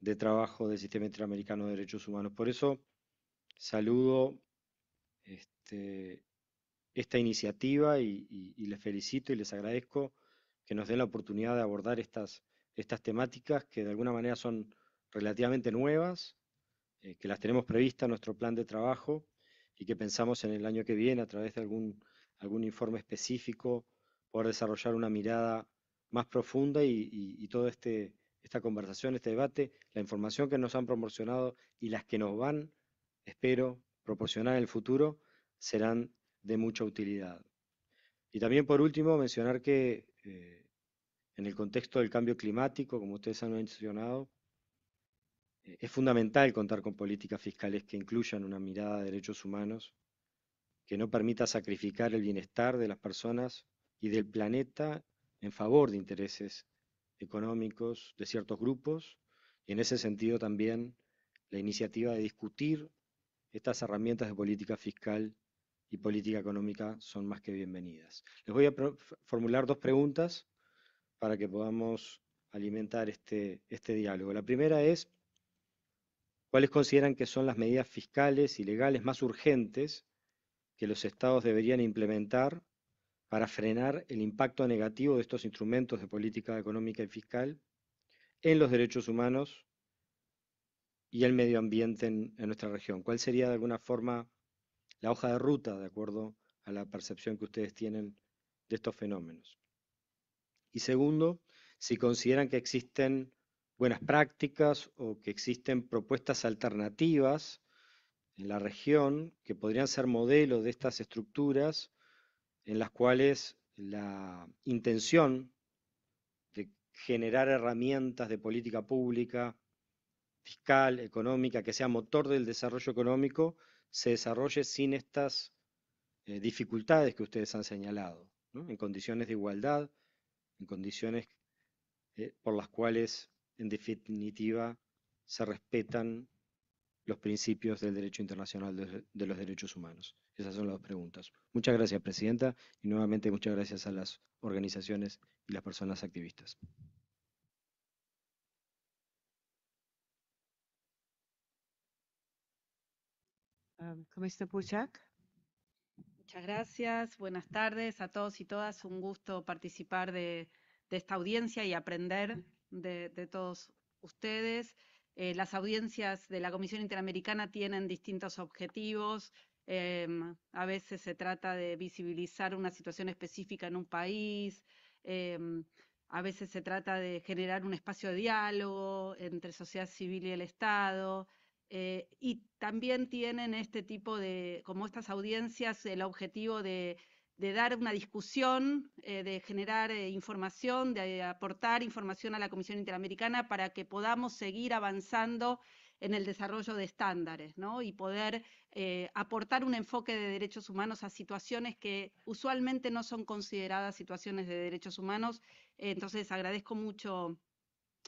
de trabajo del Sistema Interamericano de Derechos Humanos. Por eso saludo este, esta iniciativa y, les felicito y les agradezco que nos den la oportunidad de abordar estas, estas temáticas que de alguna manera son relativamente nuevas, eh, que las tenemos previstas en nuestro plan de trabajo y que pensamos en el año que viene a través de algún, algún informe específico poder desarrollar una mirada más profunda y, toda este, esta conversación, este debate, la información que nos han proporcionado y las que nos van, espero, proporcionar en el futuro serán de mucha utilidad. Y también, por último, mencionar que eh, en el contexto del cambio climático, como ustedes han mencionado, eh, es fundamental contar con políticas fiscales que incluyan una mirada de derechos humanos, que no permita sacrificar el bienestar de las personas y del planeta en favor de intereses económicos de ciertos grupos. Y en ese sentido también la iniciativa de discutir estas herramientas de política fiscal y política económica son más que bienvenidas. Les voy a formular dos preguntas para que podamos alimentar este, este diálogo. La primera es, ¿cuáles consideran que son las medidas fiscales y legales más urgentes que los estados deberían implementar para frenar el impacto negativo de estos instrumentos de política económica y fiscal en los derechos humanos y el medio ambiente en, en nuestra región? ¿Cuál sería de alguna forma la hoja de ruta de acuerdo a la percepción que ustedes tienen de estos fenómenos. Y segundo, si consideran que existen buenas prácticas o que existen propuestas alternativas en la región que podrían ser modelo de estas estructuras en las cuales la intención de generar herramientas de política pública, fiscal, económica, que sea motor del desarrollo económico, se desarrolle sin estas eh, dificultades que ustedes han señalado, en condiciones de igualdad, en condiciones eh, por las cuales, en definitiva, se respetan los principios del derecho internacional de, de los derechos humanos. Esas son las dos preguntas. Muchas gracias, Presidenta, y nuevamente muchas gracias a las organizaciones y las personas activistas. Ah, Comisario Puchak. Muchas gracias. Buenas tardes a todos y todas. Un gusto participar de, esta audiencia y aprender de, todos ustedes. Eh, las audiencias de la Comisión Interamericana tienen distintos objetivos. Em, a veces se trata de visibilizar una situación específica en un país. Em, a veces se trata de generar un espacio de diálogo entre sociedad civil y el Estado. Eh, y también tienen este tipo de, como estas audiencias, el objetivo de, dar una discusión, eh, de generar eh, información, de aportar información a la Comisión Interamericana para que podamos seguir avanzando en el desarrollo de estándares, ¿no? Y poder aportar un enfoque de derechos humanos a situaciones que usualmente no son consideradas situaciones de derechos humanos. Entonces agradezco mucho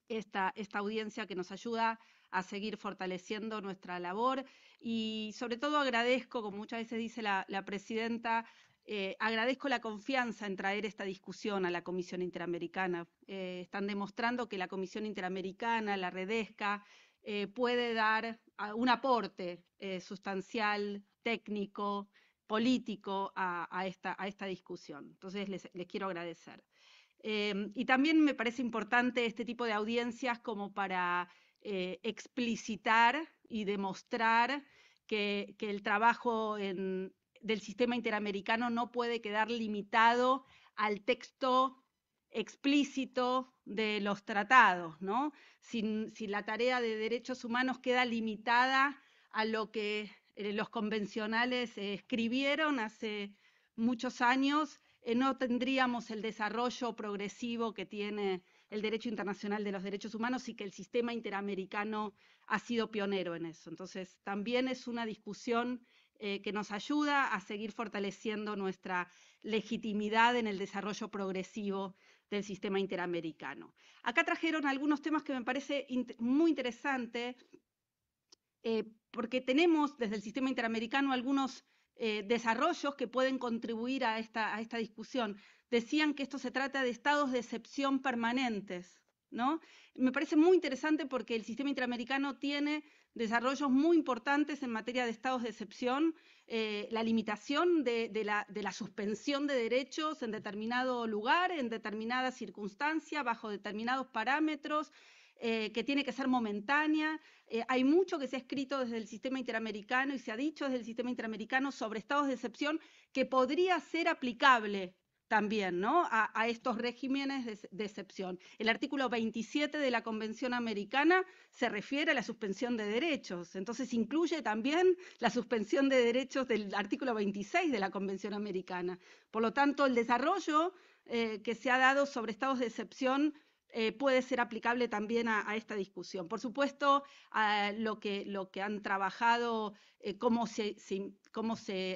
esta, esta audiencia que nos ayuda a seguir fortaleciendo nuestra labor y sobre todo agradezco, como muchas veces dice la, presidenta, eh, agradezco la confianza en traer esta discusión a la Comisión Interamericana. Eh, están demostrando que la Comisión Interamericana, la Redesca, eh, puede dar un aporte sustancial, técnico, político a, esta, a esta, discusión. Entonces, les, les quiero agradecer. y también me parece importante este tipo de audiencias como para eh, explicitar y demostrar que, el trabajo del sistema interamericano no puede quedar limitado al texto explícito de los tratados, ¿no? Si, la tarea de derechos humanos queda limitada a lo que eh, los convencionales escribieron hace muchos años, eh, no tendríamos el desarrollo progresivo que tiene el derecho internacional de los derechos humanos y que el sistema interamericano ha sido pionero en eso. Entonces, también es una discusión eh, que nos ayuda a seguir fortaleciendo nuestra legitimidad en el desarrollo progresivo del sistema interamericano. Acá trajeron algunos temas que me parece muy interesante, eh, porque tenemos desde el sistema interamericano algunos eh, desarrollos que pueden contribuir a esta, a esta discusión. Decían que esto se trata de estados de excepción permanentes. ¿No? Me parece muy interesante porque el sistema interamericano tiene desarrollos muy importantes en materia de estados de excepción, eh, la limitación de, la, suspensión de derechos en determinado lugar, en determinada circunstancia, bajo determinados parámetros, eh, que tiene que ser momentánea. Eh, hay mucho que se ha escrito desde el sistema interamericano y se ha dicho desde el sistema interamericano sobre estados de excepción que podría ser aplicable también ¿no? a, estos regímenes de, excepción. El artículo 27 de la Convención Americana se refiere a la suspensión de derechos, entonces incluye también la suspensión de derechos del artículo 26 de la Convención Americana. Por lo tanto, el desarrollo eh, que se ha dado sobre estados de excepción eh, puede ser aplicable también a, esta discusión. Por supuesto, a lo, que, han trabajado, eh, cómo, se,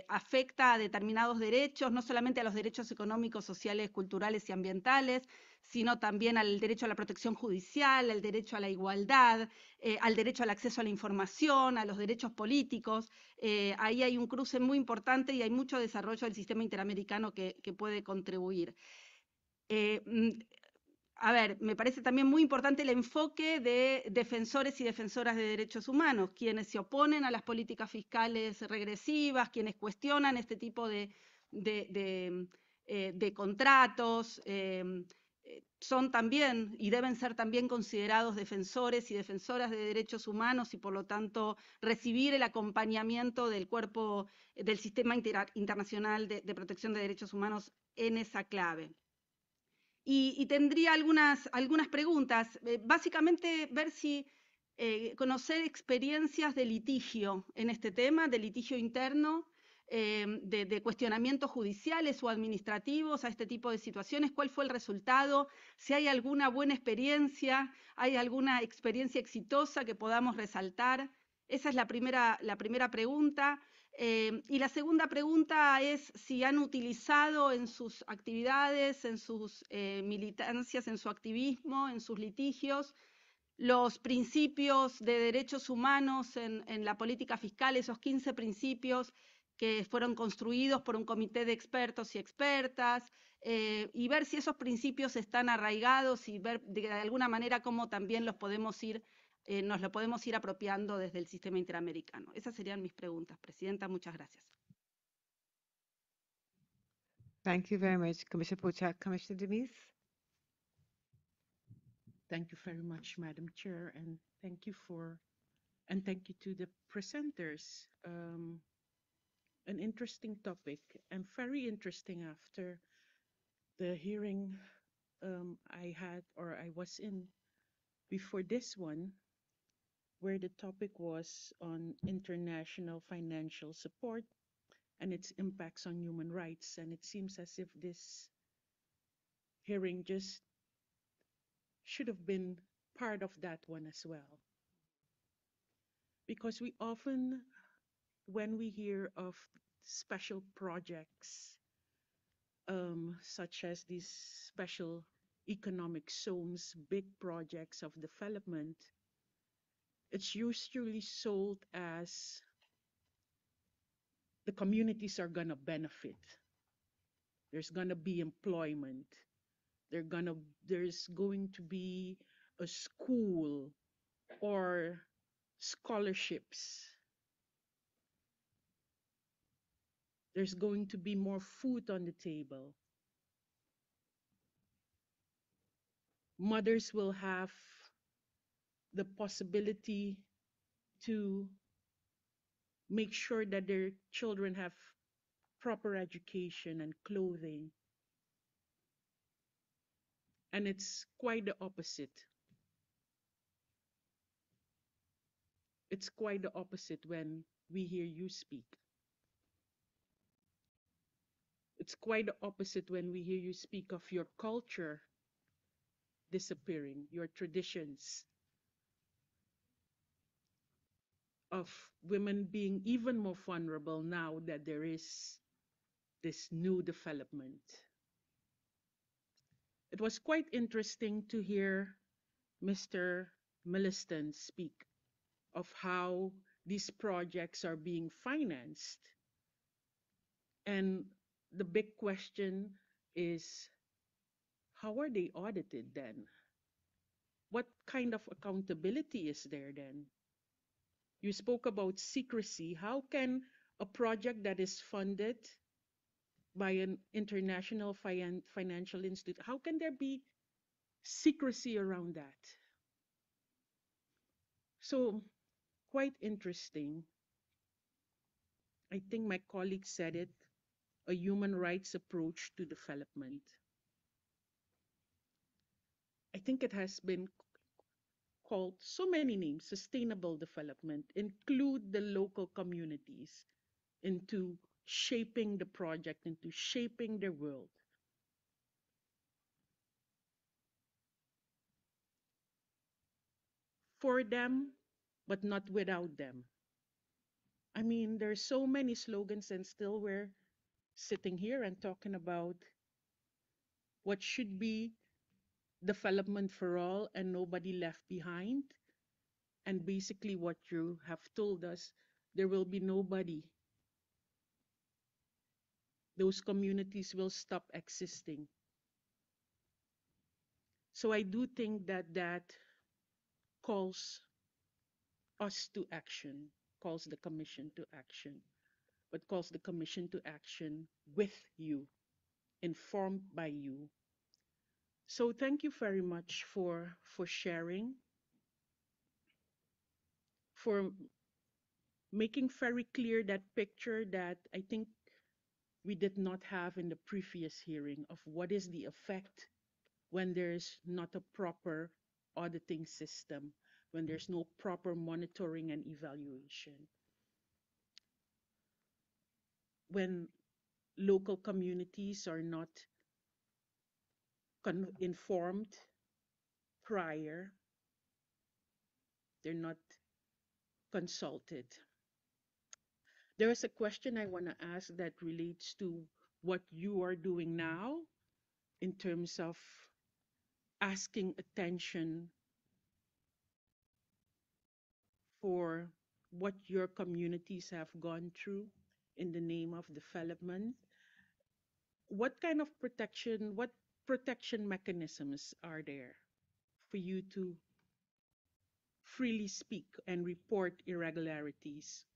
afecta a determinados derechos, no solamente a los derechos económicos, sociales, culturales y ambientales, sino también al derecho a la protección judicial, al derecho a la igualdad, eh, al derecho al acceso a la información, a los derechos políticos. ahí hay un cruce muy importante y hay mucho desarrollo del sistema interamericano que, puede contribuir. Mm, a ver, me parece también muy importante el enfoque de defensores y defensoras de derechos humanos, quienes se oponen a las políticas fiscales regresivas, quienes cuestionan este tipo de, eh, contratos, eh, son también y deben ser también considerados defensores y defensoras de derechos humanos y por lo tanto recibir el acompañamiento del cuerpo del sistema internacional de protección de derechos humanos en esa clave y, tendría algunas, algunas preguntas. Eh, básicamente, ver si eh, conocer experiencias de litigio en este tema, de litigio interno, eh, de, de, cuestionamientos judiciales o administrativos a este tipo de situaciones, cuál fue el resultado, si hay alguna buena experiencia, hay alguna experiencia exitosa que podamos resaltar. Esa es la primera, la primera pregunta. Eh, y la segunda pregunta es si han utilizado en sus actividades, en sus eh, militancias, en su activismo, en sus litigios, los principios de derechos humanos en, la política fiscal, esos 15 principios que fueron construidos por un comité de expertos y expertas, eh, y ver si esos principios están arraigados y ver de, de alguna manera cómo también los podemos ir eh, nos lo podemos ir apropiando desde el sistema interamericano. Esas serían mis preguntas, Presidenta. Muchas gracias. Thank you very much, Commissioner Pochak. Commissioner Demise. Thank you very much, Madam Chair, and thank you for, and thank you to the presenters. Um, an interesting topic and very interesting after the hearing um, I had or I was in before this one where the topic was on international financial support and its impacts on human rights. And it seems as if this hearing just should have been part of that one as well. Because we often, when we hear of special projects, um, such as these special economic zones, big projects of development, it's usually sold as the communities are going to benefit. There's going to be employment. They're gonna, there's going to be a school or scholarships. There's going to be more food on the table. Mothers will have the possibility to make sure that their children have proper education and clothing. And it's quite the opposite. It's quite the opposite when we hear you speak. It's quite the opposite when we hear you speak of your culture disappearing, your traditions of women being even more vulnerable now that there is this new development. It was quite interesting to hear Mr. Milliston speak of how these projects are being financed. And the big question is how are they audited then? What kind of accountability is there then? You spoke about secrecy. How can a project that is funded by an international fin financial institute, how can there be secrecy around that? So, quite interesting. I think my colleague said it a human rights approach to development. I think it has been called so many names, sustainable development, include the local communities into shaping the project, into shaping the world. For them, but not without them. I mean, there are so many slogans and still we're sitting here and talking about what should be development for all and nobody left behind. And basically, what you have told us, there will be nobody. Those communities will stop existing. So I do think that that calls us to action, calls the commission to action, but calls the commission to action with you, informed by you, so thank you very much for, for sharing, for making very clear that picture that I think we did not have in the previous hearing of what is the effect when there's not a proper auditing system, when there's no proper monitoring and evaluation. When local communities are not informed prior. They're not consulted. There is a question I want to ask that relates to what you are doing now in terms of asking attention for what your communities have gone through in the name of development. What kind of protection, what protection mechanisms are there for you to freely speak and report irregularities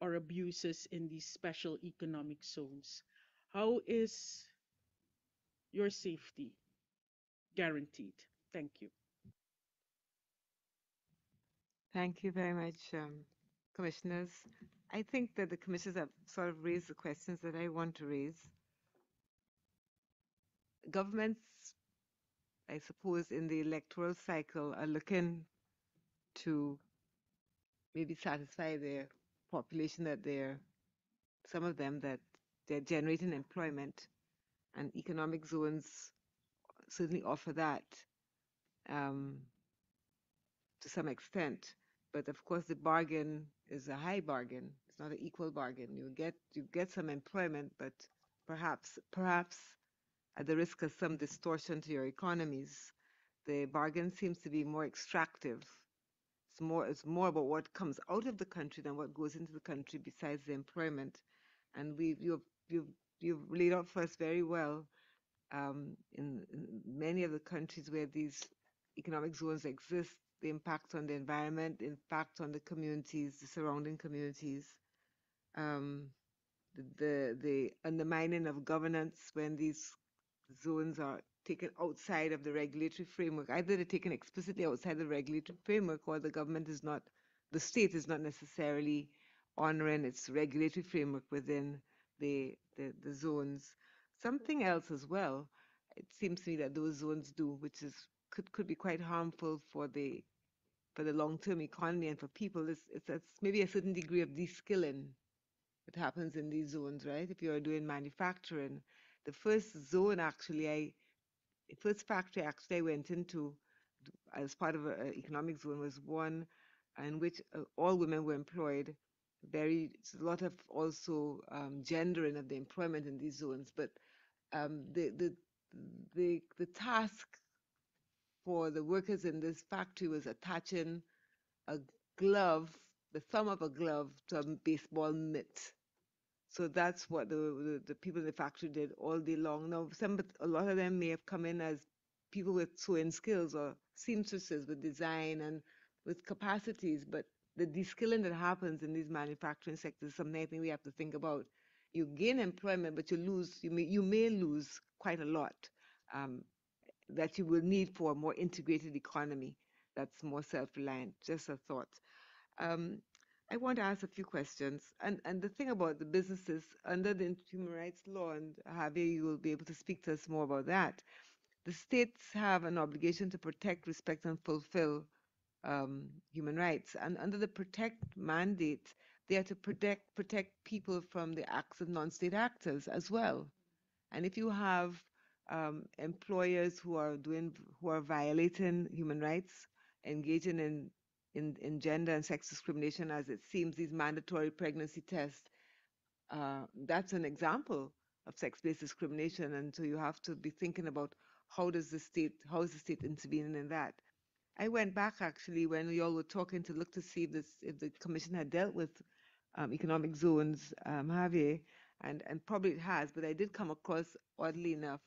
or abuses in these special economic zones? How is your safety guaranteed? Thank you. Thank you very much, um, commissioners. I think that the commissioners have sort of raised the questions that I want to raise governments, I suppose, in the electoral cycle are looking to maybe satisfy their population that they're, some of them, that they're generating employment and economic zones certainly offer that um, to some extent. But of course, the bargain is a high bargain. It's not an equal bargain. You get you get some employment, but perhaps perhaps at the risk of some distortion to your economies, the bargain seems to be more extractive. It's more, it's more about what comes out of the country than what goes into the country besides the employment. And we, you've, you've, you've laid out for us very well um, in, in many of the countries where these economic zones exist, the impact on the environment, the impact on the communities, the surrounding communities, um, the, the, the undermining of governance when these zones are taken outside of the regulatory framework. Either they're taken explicitly outside the regulatory framework or the government is not, the state is not necessarily honoring its regulatory framework within the, the, the zones. Something else as well, it seems to me that those zones do, which is could, could be quite harmful for the for the long-term economy and for people, it's, it's, it's maybe a certain degree of de-skilling that happens in these zones, right? If you're doing manufacturing, the first zone actually I, the first factory actually I went into as part of an economic zone was one in which uh, all women were employed. Very, a lot of also um, gendering of the employment in these zones, but um, the, the the the task for the workers in this factory was attaching a glove, the thumb of a glove, to a baseball mitt. So that's what the, the, the people in the factory did all day long. Now, some, a lot of them may have come in as people with sewing skills or seamstresses with design and with capacities, but the de-skilling that happens in these manufacturing sectors is something I think we have to think about. You gain employment, but you lose, you may, you may lose quite a lot um, that you will need for a more integrated economy that's more self reliant. Just a thought. Um, I want to ask a few questions. And, and the thing about the businesses under the human rights law, and Javier, you will be able to speak to us more about that. The states have an obligation to protect, respect, and fulfill um, human rights. And under the protect mandate, they are to protect protect people from the acts of non-state actors as well. And if you have um, employers who are doing who are violating human rights, engaging in in, in gender and sex discrimination as it seems these mandatory pregnancy tests uh, that's an example of sex-based discrimination and so you have to be thinking about how does the state how is the state intervening in that i went back actually when we all were talking to look to see if, this, if the commission had dealt with um, economic zones um, Javier, and, and probably it has but i did come across oddly enough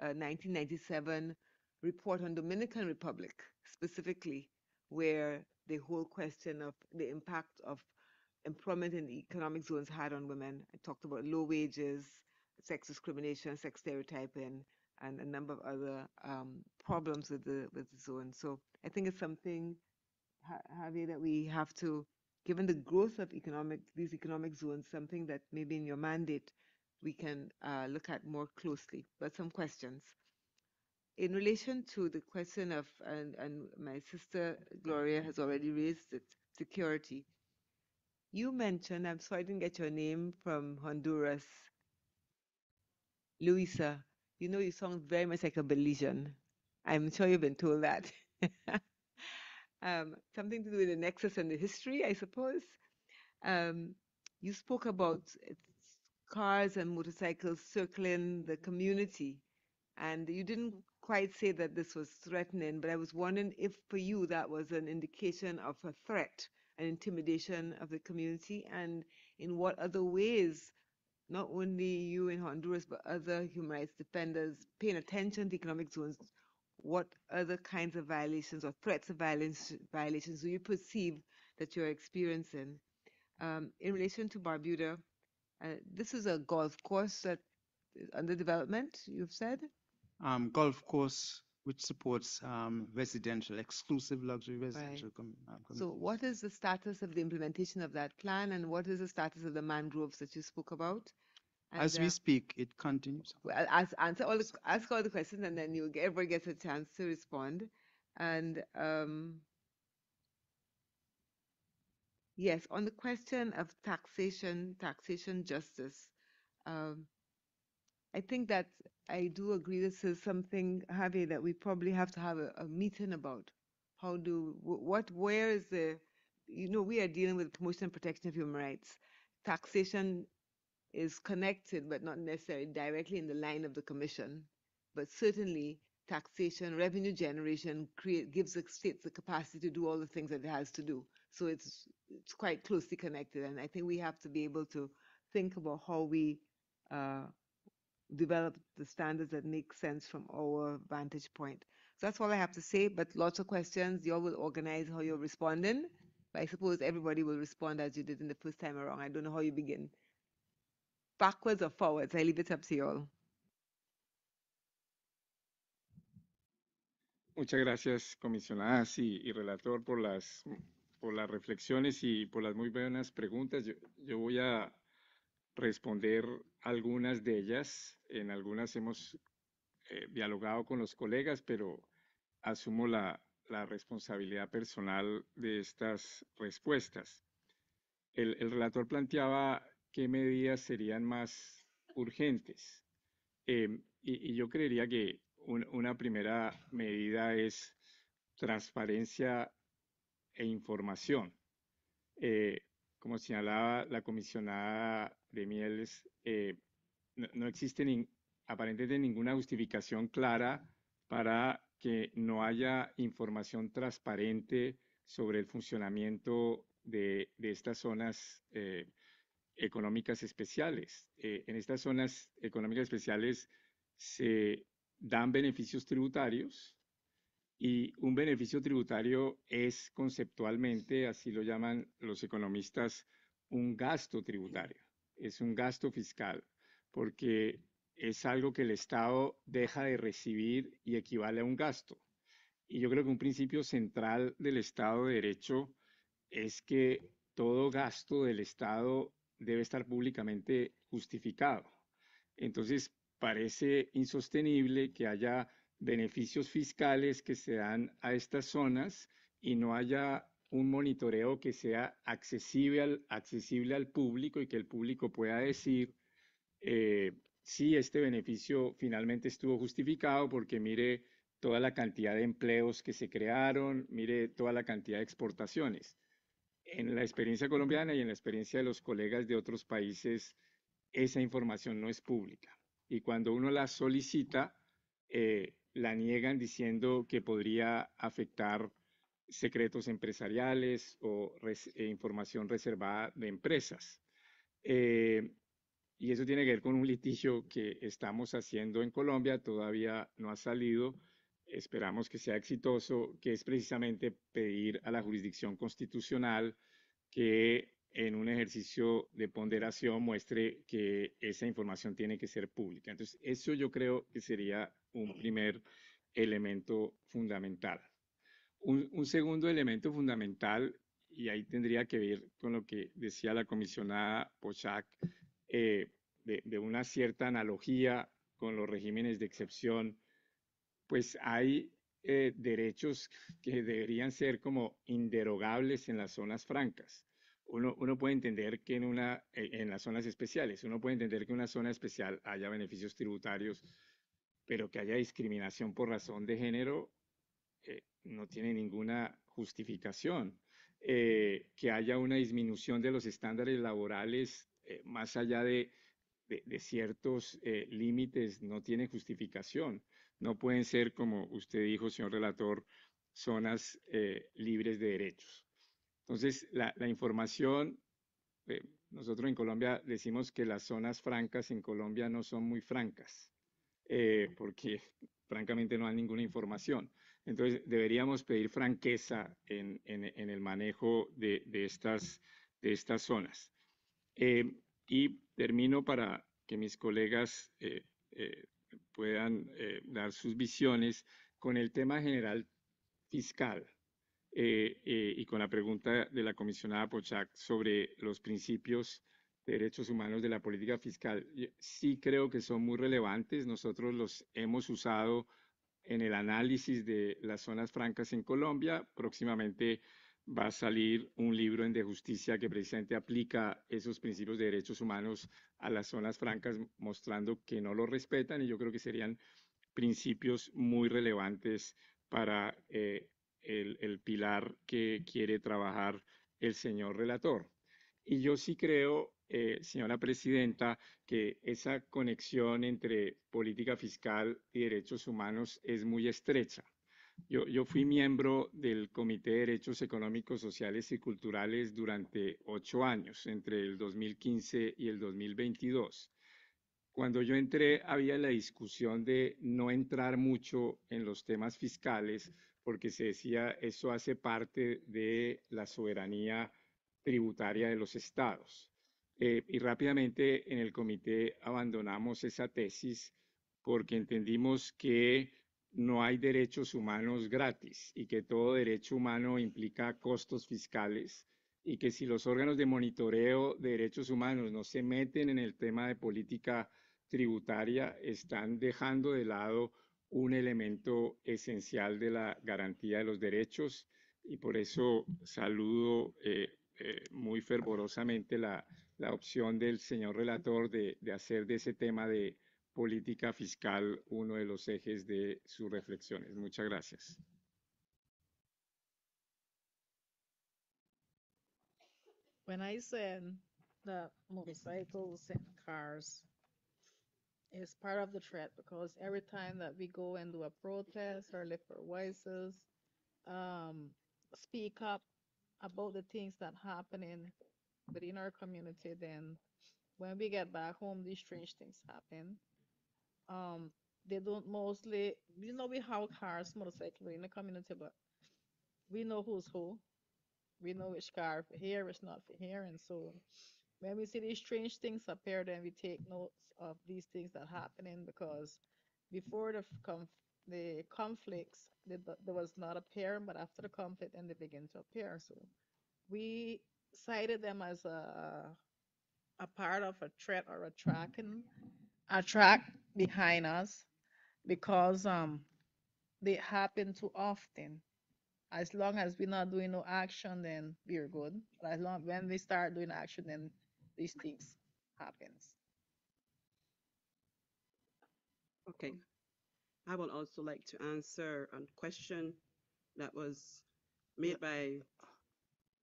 a 1997 report on dominican republic specifically where the whole question of the impact of employment in economic zones had on women. I talked about low wages, sex discrimination, sex stereotyping, and a number of other um, problems with the with the zone. So I think it's something, Javier, that we have to, given the growth of economic these economic zones, something that maybe in your mandate we can uh, look at more closely. But some questions in relation to the question of, and, and my sister Gloria has already raised it, security. You mentioned, I'm sorry I didn't get your name from Honduras, Luisa. You know, you sound very much like a Belizean. I'm sure you've been told that. um, something to do with the nexus and the history, I suppose. Um, you spoke about cars and motorcycles circling the community, and you didn't quite say that this was threatening, but I was wondering if for you that was an indication of a threat an intimidation of the community, and in what other ways not only you in Honduras, but other human rights defenders paying attention to economic zones, what other kinds of violations or threats of violence, violations do you perceive that you're experiencing? Um, in relation to Barbuda, uh, this is a golf course that is under development, you've said? um, golf course, which supports um, residential, exclusive luxury residential. Right. Com- uh, com- so, what is the status of the implementation of that plan, and what is the status of the mangroves that you spoke about? And as uh, we speak, it continues. Well, ask, answer all the, ask all the questions, and then you everyone gets a chance to respond. And um, yes, on the question of taxation, taxation justice, um, I think that I do agree this is something, Javier, that we probably have to have a, a meeting about. How do, what, where is the, you know, we are dealing with promotion and protection of human rights. Taxation is connected, but not necessarily directly in the line of the commission. But certainly, taxation, revenue generation create, gives the states the capacity to do all the things that it has to do. So it's it's quite closely connected, and I think we have to be able to think about how we uh, develop the standards that make sense from our vantage point. So that's all I have to say, but lots of questions. You all will organize how you're responding, but I suppose everybody will respond as you did in the first time around. I don't know how you begin. Backwards or forwards? I leave it up to you all. Muchas gracias, comisionada ah, y relator, por las, por las reflexiones y por las muy buenas preguntas. Yo, yo voy a responder algunas de ellas. En algunas hemos eh, dialogado con los colegas, pero asumo la, responsabilidad personal de estas respuestas. El, relator planteaba qué medidas serían más urgentes. Em, y, yo creería que una primera medida es transparencia e información. Eh, como señalaba la comisionada de eh, no, existe aparentemente ninguna justificación clara para que no haya información transparente sobre el funcionamiento de, estas zonas eh, económicas especiales. Eh, en estas zonas económicas especiales se dan beneficios tributarios y un beneficio tributario es conceptualmente, así lo llaman los economistas, un gasto tributario es un gasto fiscal, porque es algo que el Estado deja de recibir y equivale a un gasto. Y yo creo que un principio central del Estado de Derecho es que todo gasto del Estado debe estar públicamente justificado. Entonces, parece insostenible que haya beneficios fiscales que se dan a estas zonas y no haya un monitoreo que sea accesible al, accesible al público y que el público pueda decir eh, si este beneficio finalmente estuvo justificado porque mire toda la cantidad de empleos que se crearon, mire toda la cantidad de exportaciones. En la experiencia colombiana y en la experiencia de los colegas de otros países, esa información no es pública. Y cuando uno la solicita, eh, la niegan diciendo que podría afectar secretos empresariales o eh, información reservada de empresas. Eh, y eso tiene que ver con un litigio que estamos haciendo en Colombia, todavía no ha salido, esperamos que sea exitoso, que es precisamente pedir a la jurisdicción constitucional que en un ejercicio de ponderación muestre que esa información tiene que ser pública. Entonces, eso yo creo que sería un primer elemento fundamental. Un, segundo elemento fundamental, y ahí tendría que ver con lo que decía la comisionada Pochak, eh, de, una cierta analogía con los regímenes de excepción, pues hay eh, derechos que deberían ser como inderogables en las zonas francas. Uno, puede entender que en, una, eh, en las zonas especiales, uno puede entender que una zona especial haya beneficios tributarios, pero que haya discriminación por razón de género, eh, no tiene ninguna justificación. Eh, que haya una disminución de los estándares laborales eh, más allá de, ciertos límites no tiene justificación. No pueden ser, como usted dijo, señor relator, zonas libres de derechos. Entonces, la información, nosotros en Colombia decimos que las zonas francas en Colombia no son muy francas, porque francamente no hay ninguna información. Entonces, deberíamos pedir franqueza en, el manejo de, estas, de estas zonas. Eh, y termino para que mis colegas eh, eh, puedan dar sus visiones con el tema general fiscal y con la pregunta de la comisionada Pochak sobre los principios de derechos humanos de la política fiscal. Sí creo que son muy relevantes. Nosotros los hemos usado en el análisis de las zonas francas en Colombia. Próximamente va a salir un libro en De Justicia que precisamente aplica esos principios de derechos humanos a las zonas francas, mostrando que no lo respetan y yo creo que serían principios muy relevantes para eh, el pilar que quiere trabajar el señor relator. Y yo sí creo eh, señora presidenta, que esa conexión entre política fiscal y derechos humanos es muy estrecha. Yo, yo, fui miembro del Comité de Derechos Económicos, Sociales y Culturales durante ocho años, entre el 2015 y el 2022. Cuando yo entré había la discusión de no entrar mucho en los temas fiscales porque se decía eso hace parte de la soberanía tributaria de los estados. Eh, y rápidamente en el comité abandonamos esa tesis porque entendimos que no hay derechos humanos gratis y que todo derecho humano implica costos fiscales y que si los órganos de monitoreo de derechos humanos no se meten en el tema de política tributaria, están dejando de lado un elemento esencial de la garantía de los derechos y por eso saludo eh, eh, muy fervorosamente la la opción del señor relator de, de hacer de ese tema de política fiscal uno de los ejes de sus reflexiones. Muchas gracias. When I said that motorcycles and cars is part of the threat because every time that we go and do a protest or lift our voices, um, speak up about the things that happening within our community, then when we get back home, these strange things happen. Um, they don't mostly, you know, we have cars, motorcycles in the community, but we know who's who. We know which car for here, which not for here, and so when we see these strange things appear, then we take notes of these things that happening because before the conf the conflicts, there was not pair, but after the conflict, then they begin to appear. So we cited them as a a part of a threat or a tracking a track behind us because um they happen too often. As long as we're not doing no action, then we're good. But as long when we start doing action, then these things happens. Okay. I would also like to answer a question that was made by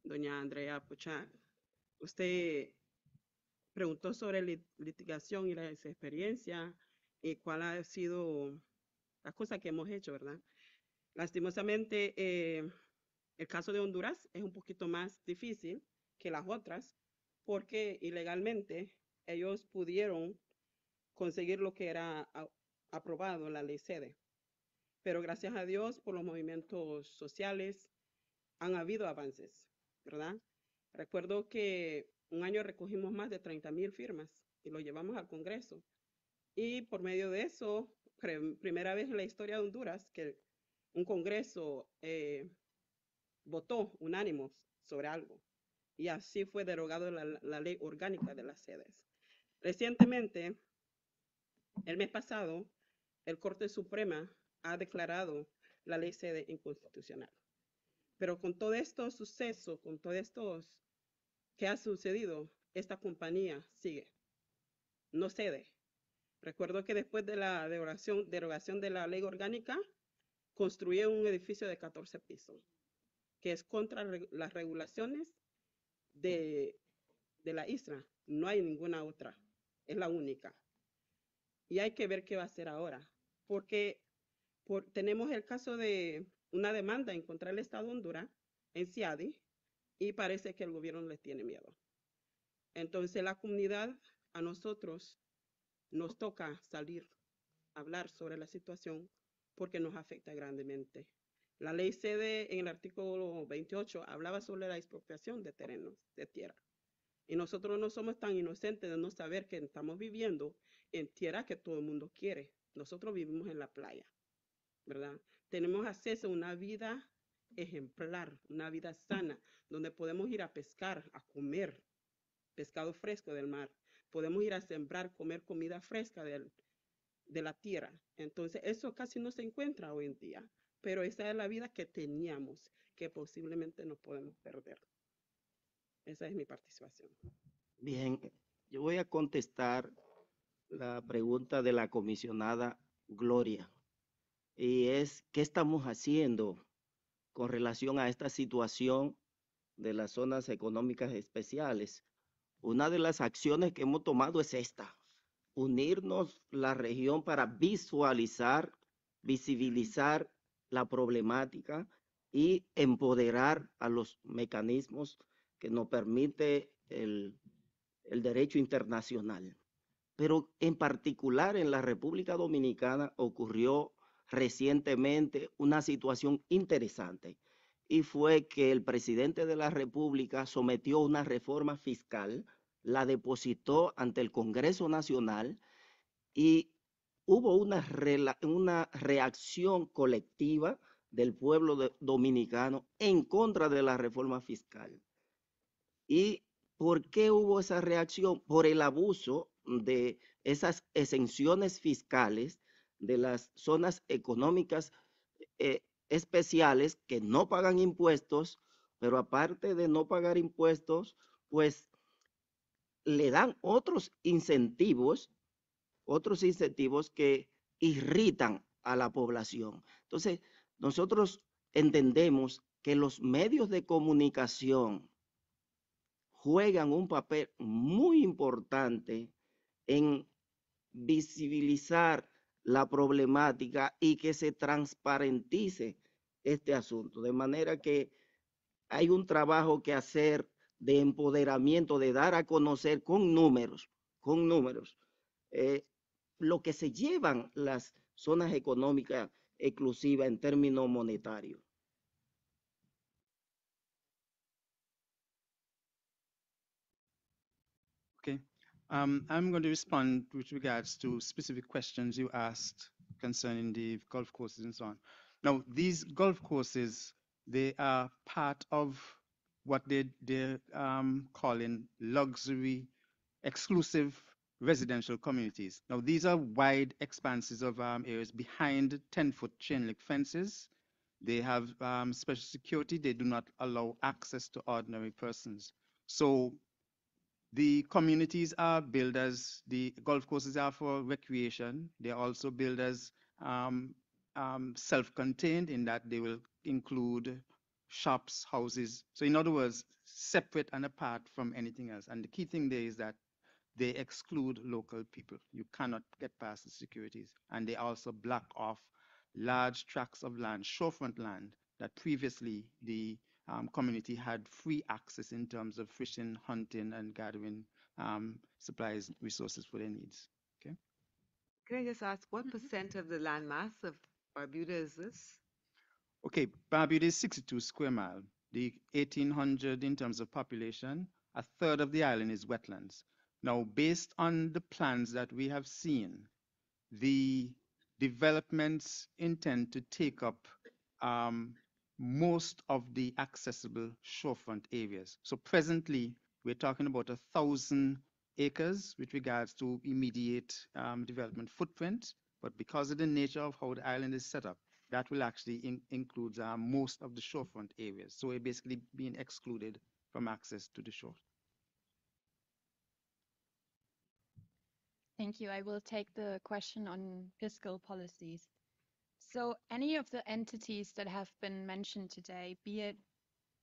doña Andrea Puchán. Usted preguntó sobre la litigación y la experiencia y cuál ha sido la cosa que hemos hecho, ¿verdad? Lastimosamente, eh, el caso de Honduras es un poquito más difícil que las otras porque ilegalmente ellos pudieron conseguir lo que era aprobado la ley sede. Pero gracias a Dios por los movimientos sociales han habido avances. ¿verdad? Recuerdo que un año recogimos más de 30 mil firmas y lo llevamos al Congreso. Y por medio de eso, primera vez en la historia de Honduras que un Congreso eh, votó unánimo sobre algo. Y así fue derogada la, la ley orgánica de las sedes. Recientemente, el mes pasado, el Corte Suprema ha declarado la ley sede inconstitucional. Pero con todo esto suceso, con todo esto que ha sucedido, esta compañía sigue, no cede. Recuerdo que después de la derogación, de la ley orgánica, construyó un edificio de 14 pisos, que es contra las regulaciones de, la Isla. No hay ninguna otra, es la única. Y hay que ver qué va a hacer ahora, porque tenemos el caso de una demanda en contra del Estado de Honduras en CIADI y parece que el gobierno le tiene miedo. Entonces la comunidad a nosotros nos toca salir, a hablar sobre la situación porque nos afecta grandemente. La ley CD en el artículo 28 hablaba sobre la expropiación de terrenos, de tierra. Y nosotros no somos tan inocentes de no saber que estamos viviendo en tierra que todo el mundo quiere. Nosotros vivimos en la playa, ¿verdad? tenemos acceso a una vida ejemplar, una vida sana, donde podemos ir a pescar, a comer pescado fresco del mar, podemos ir a sembrar, comer comida fresca de la tierra. Entonces, eso casi no se encuentra hoy en día, pero esa es la vida que teníamos, que posiblemente no podemos perder. Esa es mi participación. Bien, yo voy a contestar la pregunta de la comisionada Gloria y es qué estamos haciendo con relación a esta situación de las zonas económicas especiales. Una de las acciones que hemos tomado es esta, unirnos la región para visualizar, visibilizar la problemática y empoderar a los mecanismos que nos permite el, el derecho internacional. Pero en particular en la República Dominicana ocurrió recientemente una situación interesante y fue que el presidente de la República sometió una reforma fiscal, la depositó ante el Congreso Nacional y hubo una, una reacción colectiva del pueblo dominicano en contra de la reforma fiscal. ¿Y por qué hubo esa reacción? Por el abuso de esas exenciones fiscales de las zonas económicas eh, especiales que no pagan impuestos, pero aparte de no pagar impuestos, pues le dan otros incentivos, otros incentivos que irritan a la población. Entonces, nosotros entendemos que los medios de comunicación juegan un papel muy importante en visibilizar la problemática y que se transparentice este asunto. De manera que hay un trabajo que hacer de empoderamiento, de dar a conocer con números, con números, eh, lo que se llevan las zonas económicas exclusivas en términos monetarios. Um, I'm going to respond with regards to specific questions you asked concerning the golf courses and so on. Now, these golf courses, they are part of what they, they're um, calling luxury exclusive residential communities. Now, these are wide expanses of um, areas behind 10-foot chain link fences. They have um, special security. They do not allow access to ordinary persons. So the communities are builders. The golf courses are for recreation. They're also builders um, um, self-contained in that they will include shops, houses. So in other words, separate and apart from anything else. And the key thing there is that they exclude local people. You cannot get past the securities. And they also block off large tracts of land, shorefront land, that previously the um, community had free access in terms of fishing, hunting, and gathering um, supplies, resources for their needs. Okay. Can I just ask, what mm-hmm. percent of the landmass of Barbuda is this? Okay, Barbuda is 62 square mile. The 1,800 in terms of population, a third of the island is wetlands. Now, based on the plans that we have seen, the developments intend to take up um, most of the accessible shorefront areas. So presently, we're talking about a thousand acres with regards to immediate um, development footprint. But because of the nature of how the island is set up, that will actually in include uh, most of the shorefront areas. So we're basically being excluded from access to the shore. Thank you. I will take the question on fiscal policies. So any of the entities that have been mentioned today, be it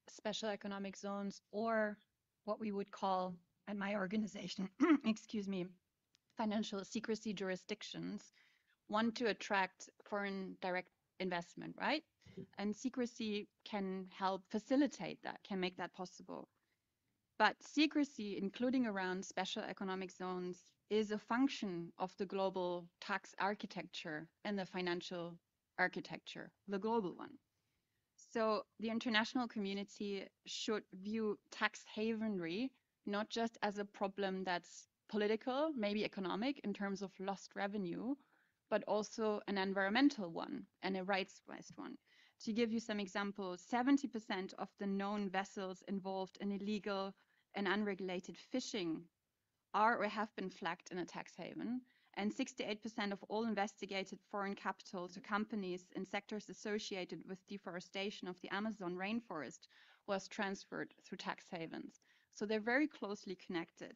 special economic zones or what we would call at my organization, excuse me, financial secrecy jurisdictions, want to attract foreign direct investment, right? And secrecy can help facilitate that, can make that possible. But secrecy, including around special economic zones, is a function of the global tax architecture and the financial architecture, the global one. So the international community should view tax havenry not just as a problem that's political, maybe economic in terms of lost revenue, but also an environmental one and a rights-based one. To give you some examples, 70% of the known vessels involved in illegal and unregulated fishing are or have been flagged in a tax haven, and 68% of all investigated foreign capital to companies in sectors associated with deforestation of the Amazon rainforest was transferred through tax havens. So they're very closely connected.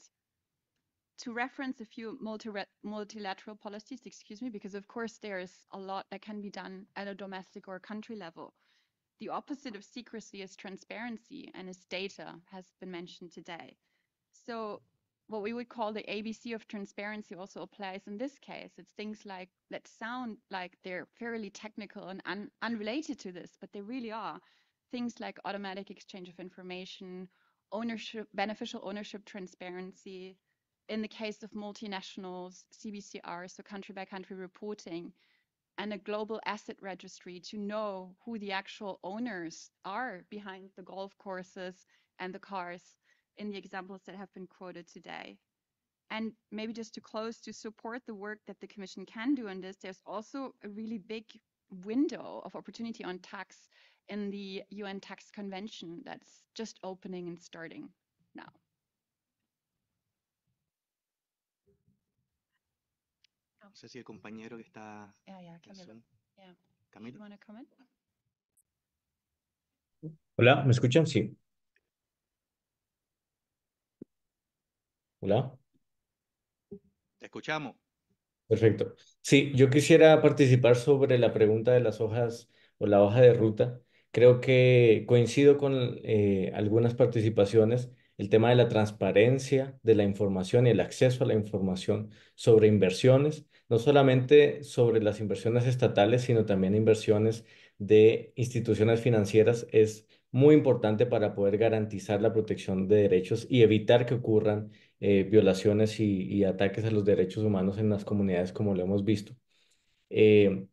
To reference a few multi multilateral policies, excuse me, because of course there's a lot that can be done at a domestic or country level. The opposite of secrecy is transparency, and is data has been mentioned today. So what we would call the ABC of transparency also applies in this case. It's things like that sound like they're fairly technical and un unrelated to this, but they really are. Things like automatic exchange of information, ownership, beneficial ownership transparency. In the case of multinationals, CBCR, so country by country reporting, and a global asset registry to know who the actual owners are behind the golf courses and the cars in the examples that have been quoted today. And maybe just to close, to support the work that the Commission can do on this, there's also a really big window of opportunity on tax in the UN Tax Convention that's just opening and starting now. No yeah, yeah, Camilo. Yeah. Camilo. You want to comment? Hola, ¿me escuchan? Sí. Hola. Te escuchamos. Perfecto. Sí, yo quisiera participar sobre la pregunta de las hojas o la hoja de ruta. Creo que coincido con eh, algunas participaciones, el tema de la transparencia de la información y el acceso a la información sobre inversiones, no solamente sobre las inversiones estatales, sino también inversiones de instituciones financieras, es muy importante para poder garantizar la protección de derechos y evitar que ocurran eh, violaciones y, ataques a los derechos humanos en las comunidades como lo hemos visto. Eh,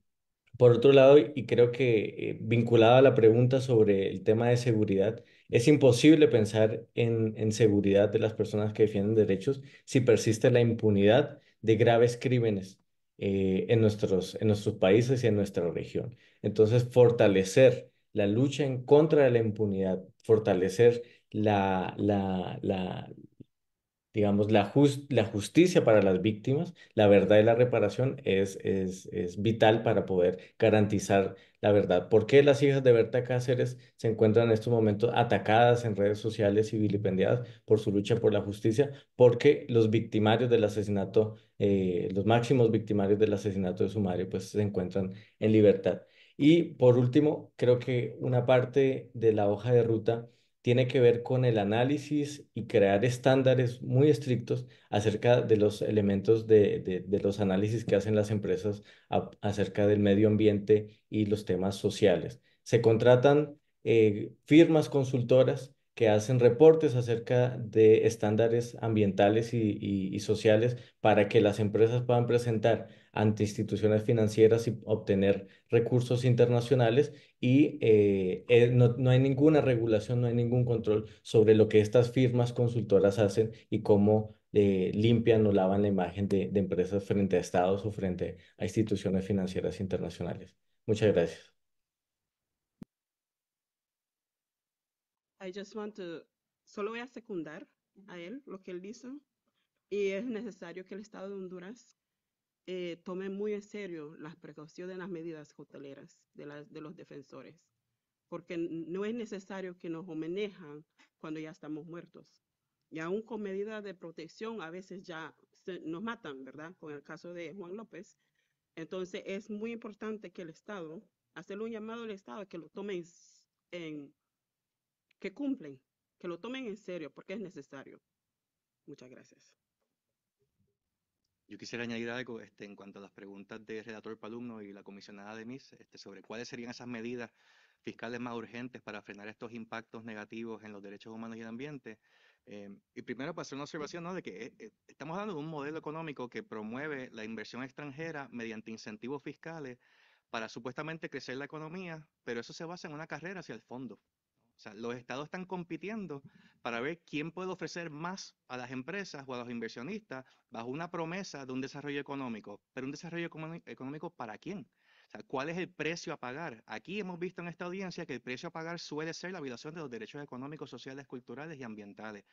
por otro lado, y creo que eh, vinculado a la pregunta sobre el tema de seguridad, es imposible pensar en, seguridad de las personas que defienden derechos si persiste la impunidad de graves crímenes en, nuestros, en nuestros países y en nuestra región. Entonces, fortalecer la lucha en contra de la impunidad, fortalecer la, la, la, digamos, la, justicia para las víctimas, la verdad y la reparación es, es, vital para poder garantizar la verdad. ¿Por qué las hijas de Berta Cáceres se encuentran en estos momentos atacadas en redes sociales y vilipendiadas por su lucha por la justicia? Porque los victimarios del asesinato, eh, los máximos victimarios del asesinato de su madre, pues se encuentran en libertad. Y por último, creo que una parte de la hoja de ruta tiene que ver con el análisis y crear estándares muy estrictos acerca de los elementos de, los análisis que hacen las empresas acerca del medio ambiente y los temas sociales. Se contratan eh, firmas consultoras que hacen reportes acerca de estándares ambientales y sociales para que las empresas puedan presentar ante instituciones financieras y obtener recursos internacionales y eh, eh, no, hay ninguna regulación, no hay ningún control sobre lo que estas firmas consultoras hacen y cómo eh, limpian o lavan la imagen de, de empresas frente a estados o frente a instituciones financieras internacionales. Muchas gracias. solo voy a secundar a él lo que él dice y es necesario que el Estado de Honduras eh, tomen muy en serio las precauciones, de las medidas hoteleras de, de los defensores, porque no es necesario que nos homenajan cuando ya estamos muertos. Y aún con medidas de protección, a veces ya nos matan, ¿verdad? Con el caso de Juan López. Entonces es muy importante que el Estado, hacerle un llamado al Estado que lo tomen en, que cumplen, que lo tomen en serio, porque es necesario. Muchas gracias. Yo quisiera añadir algo este, en cuanto a las preguntas del redactor Palumno y la comisionada de MIS este, sobre cuáles serían esas medidas fiscales más urgentes para frenar estos impactos negativos en los derechos humanos y el ambiente. Em, y primero, para hacer una observación de que eh, eh, estamos hablando de un modelo económico que promueve la inversión extranjera mediante incentivos fiscales para supuestamente crecer la economía, pero eso se basa en una carrera hacia el fondo. O sea, los estados están compitiendo para ver quién puede ofrecer más a las empresas o a los inversionistas bajo una promesa de un desarrollo económico. Pero un desarrollo económico para quién? O sea, ¿cuál es el precio a pagar? Aquí hemos visto en esta audiencia que el precio a pagar suele ser la violación de los derechos económicos, sociales, culturales y ambientales.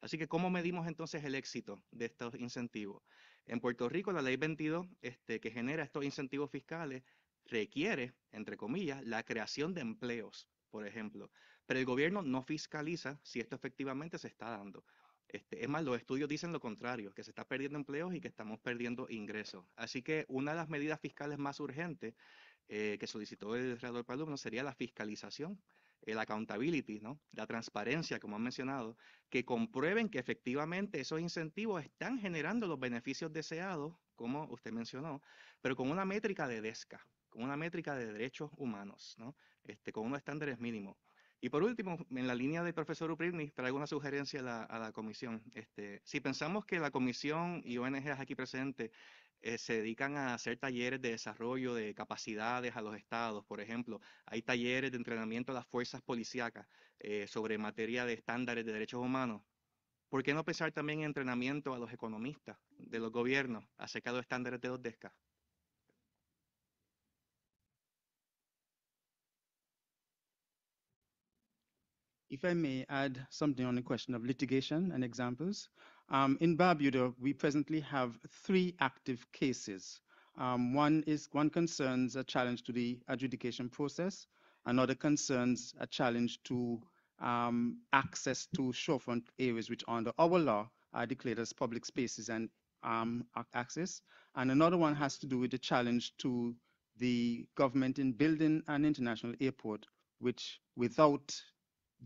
Así que, ¿cómo medimos entonces el éxito de estos incentivos? En Puerto Rico, la ley 22, este, que genera estos incentivos fiscales, requiere, entre comillas, la creación de empleos, por ejemplo pero el gobierno no fiscaliza si esto efectivamente se está dando. Este, es más, los estudios dicen lo contrario, que se está perdiendo empleos y que estamos perdiendo ingresos. Así que una de las medidas fiscales más urgentes eh, que solicitó el senador Palumno sería la fiscalización, el accountability, la transparencia, como han mencionado, que comprueben que efectivamente esos incentivos están generando los beneficios deseados, como usted mencionó, pero con una métrica de DESCA, con una métrica de derechos humanos, ¿no? Este, con unos estándares mínimos. Y por último, en la línea del profesor Uprini, traigo una sugerencia a la, comisión. Este, si pensamos que la comisión y ONGs aquí presentes eh, se dedican a hacer talleres de desarrollo de capacidades a los estados. Por ejemplo, hay talleres de entrenamiento a las fuerzas policíacas eh, sobre materia de estándares de derechos humanos. ¿Por qué no pensar también en entrenamiento a los economistas de los gobiernos acerca de estándares de los if I may add something on the question of litigation and examples, um, in Barbuda, we presently have three active cases. Um, one is one concerns a challenge to the adjudication process. Another concerns a challenge to um, access to shorefront areas, which under our law are declared as public spaces and um, access. And another one has to do with the challenge to the government in building an international airport, which without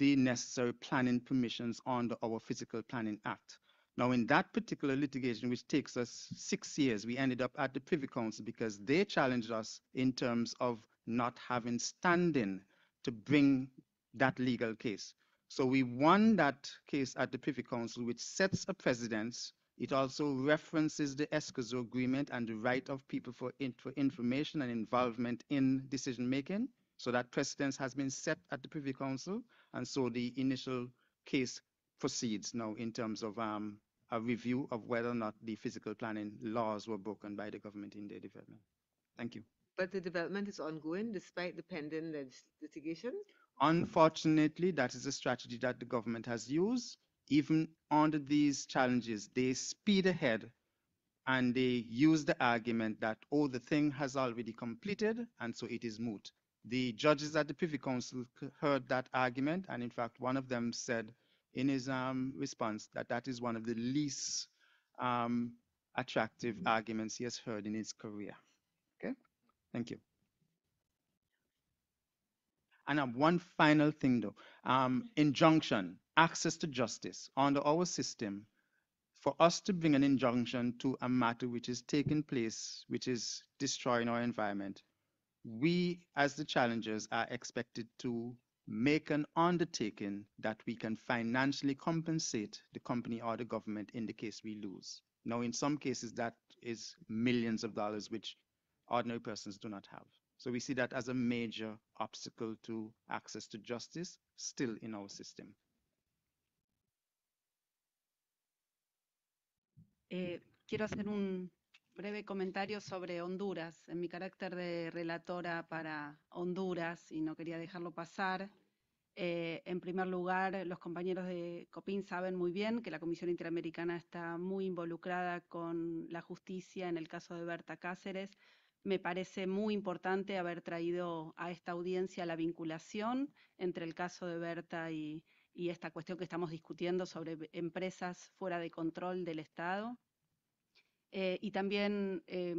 the necessary planning permissions under our Physical Planning Act. Now, in that particular litigation, which takes us six years, we ended up at the Privy Council because they challenged us in terms of not having standing to bring that legal case. So we won that case at the Privy Council, which sets a precedence. It also references the Escozo Agreement and the right of people for, in, for information and involvement in decision making. So that precedence has been set at the Privy Council, and so the initial case proceeds now in terms of um, a review of whether or not the physical planning laws were broken by the government in their development. Thank you. But the development is ongoing despite the pending litigation? Unfortunately, that is a strategy that the government has used. Even under these challenges, they speed ahead and they use the argument that, oh, the thing has already completed, and so it is moot. The judges at the Privy Council heard that argument, and in fact, one of them said in his um, response that that is one of the least um, attractive mm. arguments he has heard in his career. Okay, thank you. And um, one final thing though um, injunction, access to justice under our system. For us to bring an injunction to a matter which is taking place, which is destroying our environment, we as the challengers are expected to make an undertaking that we can financially compensate the company or the government in the case we lose. Now, in some cases, that is millions of dollars, which ordinary persons do not have. So we see that as a major obstacle to access to justice still in our system. Eh, quiero hacer un, breve comentario sobre Honduras. En mi carácter de relatora para Honduras, y no quería dejarlo pasar, eh, en primer lugar, los compañeros de COPIN saben muy bien que la Comisión Interamericana está muy involucrada con la justicia en el caso de Berta Cáceres. Me parece muy importante haber traído a esta audiencia la vinculación entre el caso de Berta y, y esta cuestión que estamos discutiendo sobre empresas fuera de control del Estado. Eh, y también eh,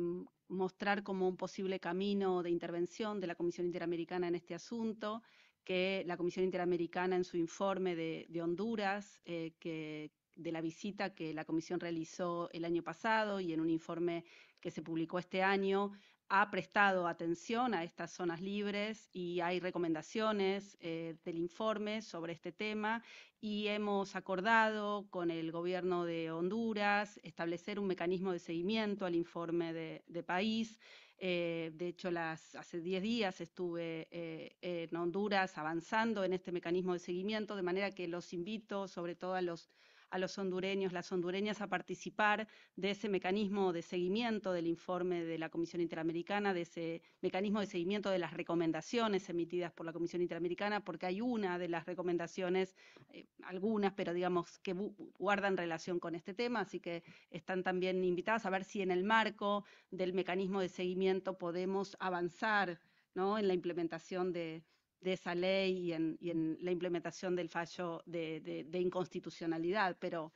mostrar como un posible camino de intervención de la Comisión Interamericana en este asunto, que la Comisión Interamericana en su informe de, Honduras, eh, de la visita que la Comisión realizó el año pasado y en un informe que se publicó este año, ha prestado atención a estas zonas libres y hay recomendaciones eh, del informe sobre este tema y hemos acordado con el gobierno de Honduras establecer un mecanismo de seguimiento al informe de, país. Eh, de hecho, las, hace 10 días estuve eh, en Honduras avanzando en este mecanismo de seguimiento, de manera que los invito, sobre todo a los a los hondureños, las hondureñas a participar de ese mecanismo de seguimiento del informe de la Comisión Interamericana, de ese mecanismo de seguimiento de las recomendaciones emitidas por la Comisión Interamericana, porque hay una de las recomendaciones, eh, algunas, pero digamos que guardan relación con este tema, así que están también invitadas a ver si en el marco del mecanismo de seguimiento podemos avanzar ¿no? en la implementación de, de esa ley y en, la implementación del fallo de, inconstitucionalidad, pero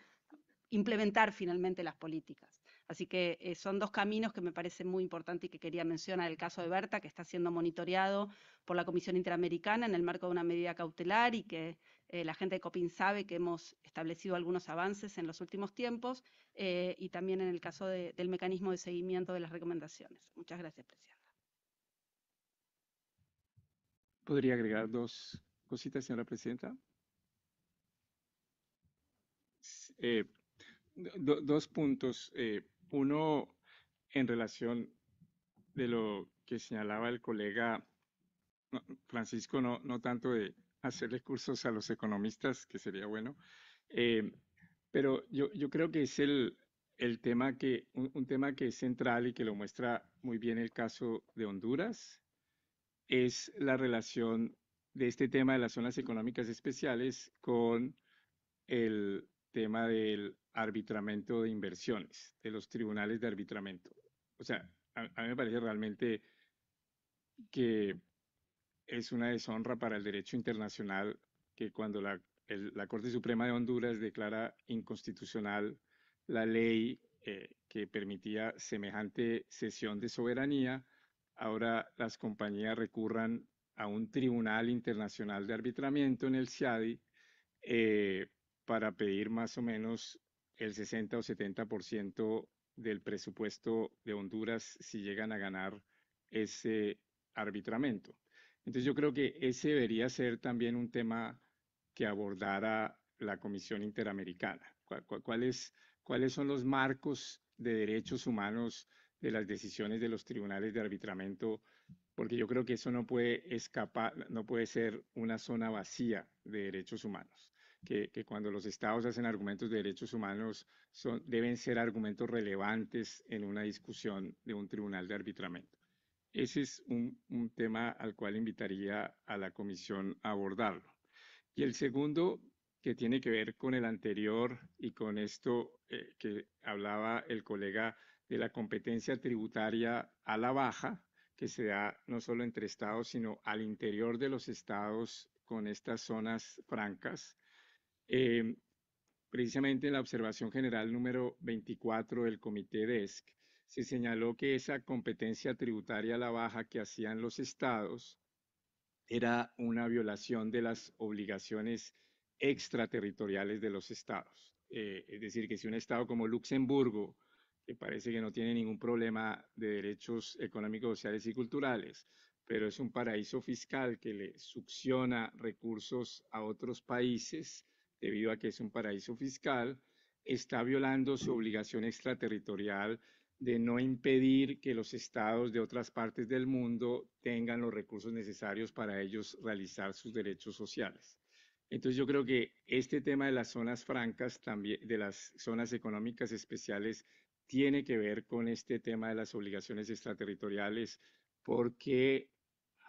implementar finalmente las políticas. Así que eh, son dos caminos que me parecen muy importantes y que quería mencionar. El caso de Berta, que está siendo monitoreado por la Comisión Interamericana en el marco de una medida cautelar y que eh, la gente de COPIN sabe que hemos establecido algunos avances en los últimos tiempos eh, y también en el caso del mecanismo de seguimiento de las recomendaciones. Muchas gracias, presidente. Podría agregar dos cositas, señora presidenta. Eh, dos puntos. Eh, uno, en relación de lo que señalaba el colega Francisco, no, tanto de hacer cursos a los economistas, que sería bueno, eh, pero yo, creo que es el, tema que, un, tema que es central y que lo muestra muy bien el caso de Honduras es la relación de este tema de las zonas económicas especiales con el tema del arbitramiento de inversiones, de los tribunales de arbitramiento O sea, a, mí me parece realmente que es una deshonra para el derecho internacional que cuando la, Corte Suprema de Honduras declara inconstitucional la ley eh, que permitía semejante cesión de soberanía, ahora las compañías recurran a un tribunal internacional de arbitramiento en el CIADI eh, para pedir más o menos el 60 o 70% del presupuesto de Honduras si llegan a ganar ese arbitramiento. Entonces yo creo que ese debería ser también un tema que abordara la Comisión Interamericana. ¿Cuáles, cuáles son los marcos de derechos humanos de las decisiones de los tribunales de arbitramiento, porque yo creo que eso no puede escapar, no puede ser una zona vacía de derechos humanos. Que, cuando los estados hacen argumentos de derechos humanos son, deben ser argumentos relevantes en una discusión de un tribunal de arbitramiento. Ese es un, tema al cual invitaría a la comisión a abordarlo. Y el segundo, que tiene que ver con el anterior y con esto eh, que hablaba el colega de la competencia tributaria a la baja que se da no solo entre estados, sino al interior de los estados con estas zonas francas. Eh, precisamente en la observación general número 24 del comité DESC, se señaló que esa competencia tributaria a la baja que hacían los estados era una violación de las obligaciones extraterritoriales de los estados. Eh, es decir, que si un estado como Luxemburgo que parece que no tiene ningún problema de derechos económicos, sociales y culturales, pero es un paraíso fiscal que le succiona recursos a otros países debido a que es un paraíso fiscal, está violando su obligación extraterritorial de no impedir que los estados de otras partes del mundo tengan los recursos necesarios para ellos realizar sus derechos sociales. Entonces yo creo que este tema de las zonas francas, también, de las zonas económicas especiales, tiene que ver con este tema de las obligaciones extraterritoriales, porque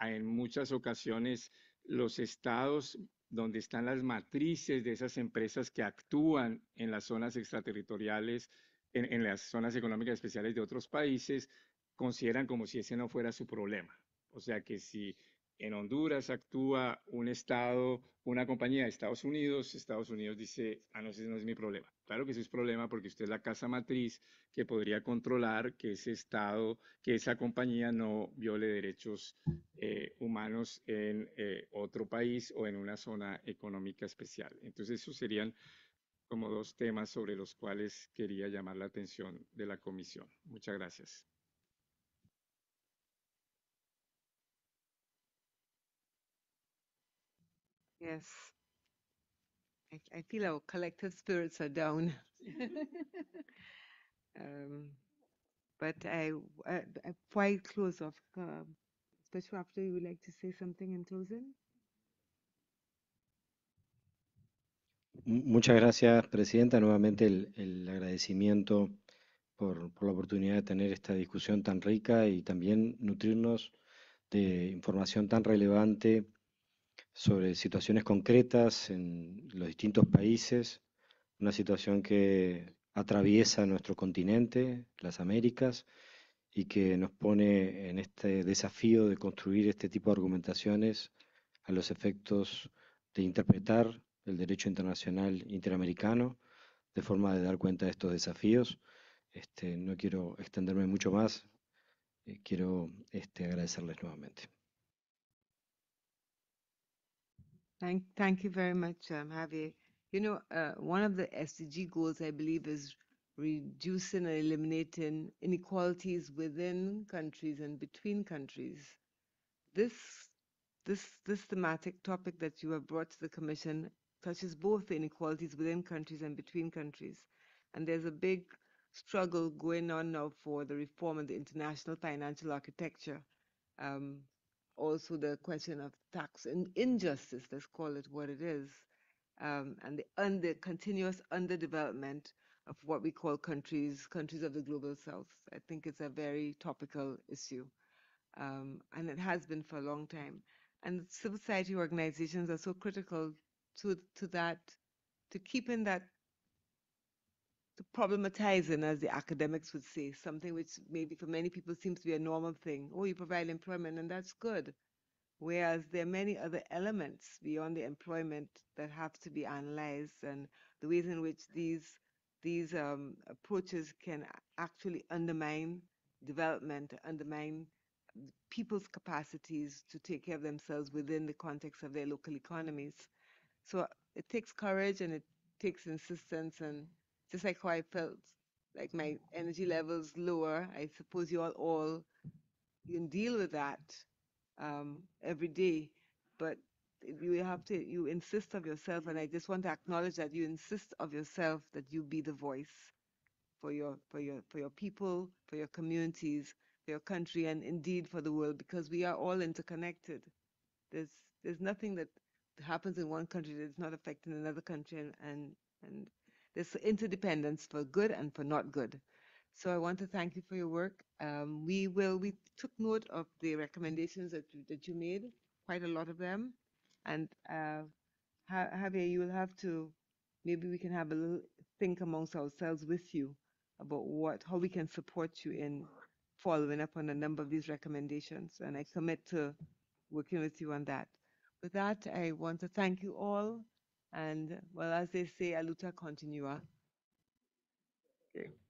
en muchas ocasiones los estados donde están las matrices de esas empresas que actúan en las zonas extraterritoriales, en, las zonas económicas especiales de otros países, consideran como si ese no fuera su problema. O sea que si en Honduras actúa un Estado, una compañía de Estados Unidos, Estados Unidos dice, ah, no, ese no es mi problema. Claro que ese es problema porque usted es la casa matriz que podría controlar que ese Estado, que esa compañía no viole derechos eh, humanos en eh, otro país o en una zona económica especial. Entonces, esos serían como dos temas sobre los cuales quería llamar la atención de la comisión. Muchas gracias. Yes. I, I feel our collective spirits are down. um, but I, I, I why close off? Uh, um, special after you like to say something in closing? Muchas gracias, Presidenta. Nuevamente el, el agradecimiento por, por, la oportunidad de tener esta discusión tan rica y también nutrirnos de información tan relevante sobre situaciones concretas en los distintos países, una situación que atraviesa nuestro continente, las Américas, y que nos pone en este desafío de construir este tipo de argumentaciones a los efectos de interpretar el derecho internacional interamericano de forma de dar cuenta de estos desafíos. Este, no quiero extenderme mucho más, eh, quiero este, agradecerles nuevamente. Thank, thank you very much, um, Javier. You know, uh, one of the SDG goals, I believe, is reducing and eliminating inequalities within countries and between countries. This, this, this thematic topic that you have brought to the Commission touches both the inequalities within countries and between countries. And there's a big struggle going on now for the reform of the international financial architecture. Um, also the question of tax and injustice, let's call it what it is, um, and the under, continuous underdevelopment of what we call countries, countries of the global south. I think it's a very topical issue, um, and it has been for a long time. And civil society organizations are so critical to, to that, to keeping that to problematizing, as the academics would say, something which maybe for many people seems to be a normal thing. Oh, you provide employment, and that's good. Whereas there are many other elements beyond the employment that have to be analyzed, and the ways in which these these um, approaches can actually undermine development, undermine people's capacities to take care of themselves within the context of their local economies. So it takes courage and it takes insistence and just like how I felt like my energy levels lower. I suppose you all all you can deal with that um, every day, but you have to you insist of yourself, and I just want to acknowledge that you insist of yourself that you be the voice for your for your for your people, for your communities, for your country, and indeed for the world, because we are all interconnected. There's there's nothing that happens in one country that's not affecting another country, and and, and this interdependence for good and for not good. So I want to thank you for your work. Um, we will, we took note of the recommendations that you, that you made, quite a lot of them. And uh, Javier, you will have to, maybe we can have a little think amongst ourselves with you about what, how we can support you in following up on a number of these recommendations. And I commit to working with you on that. With that, I want to thank you all. And well, as they say, a luta continua. Okay.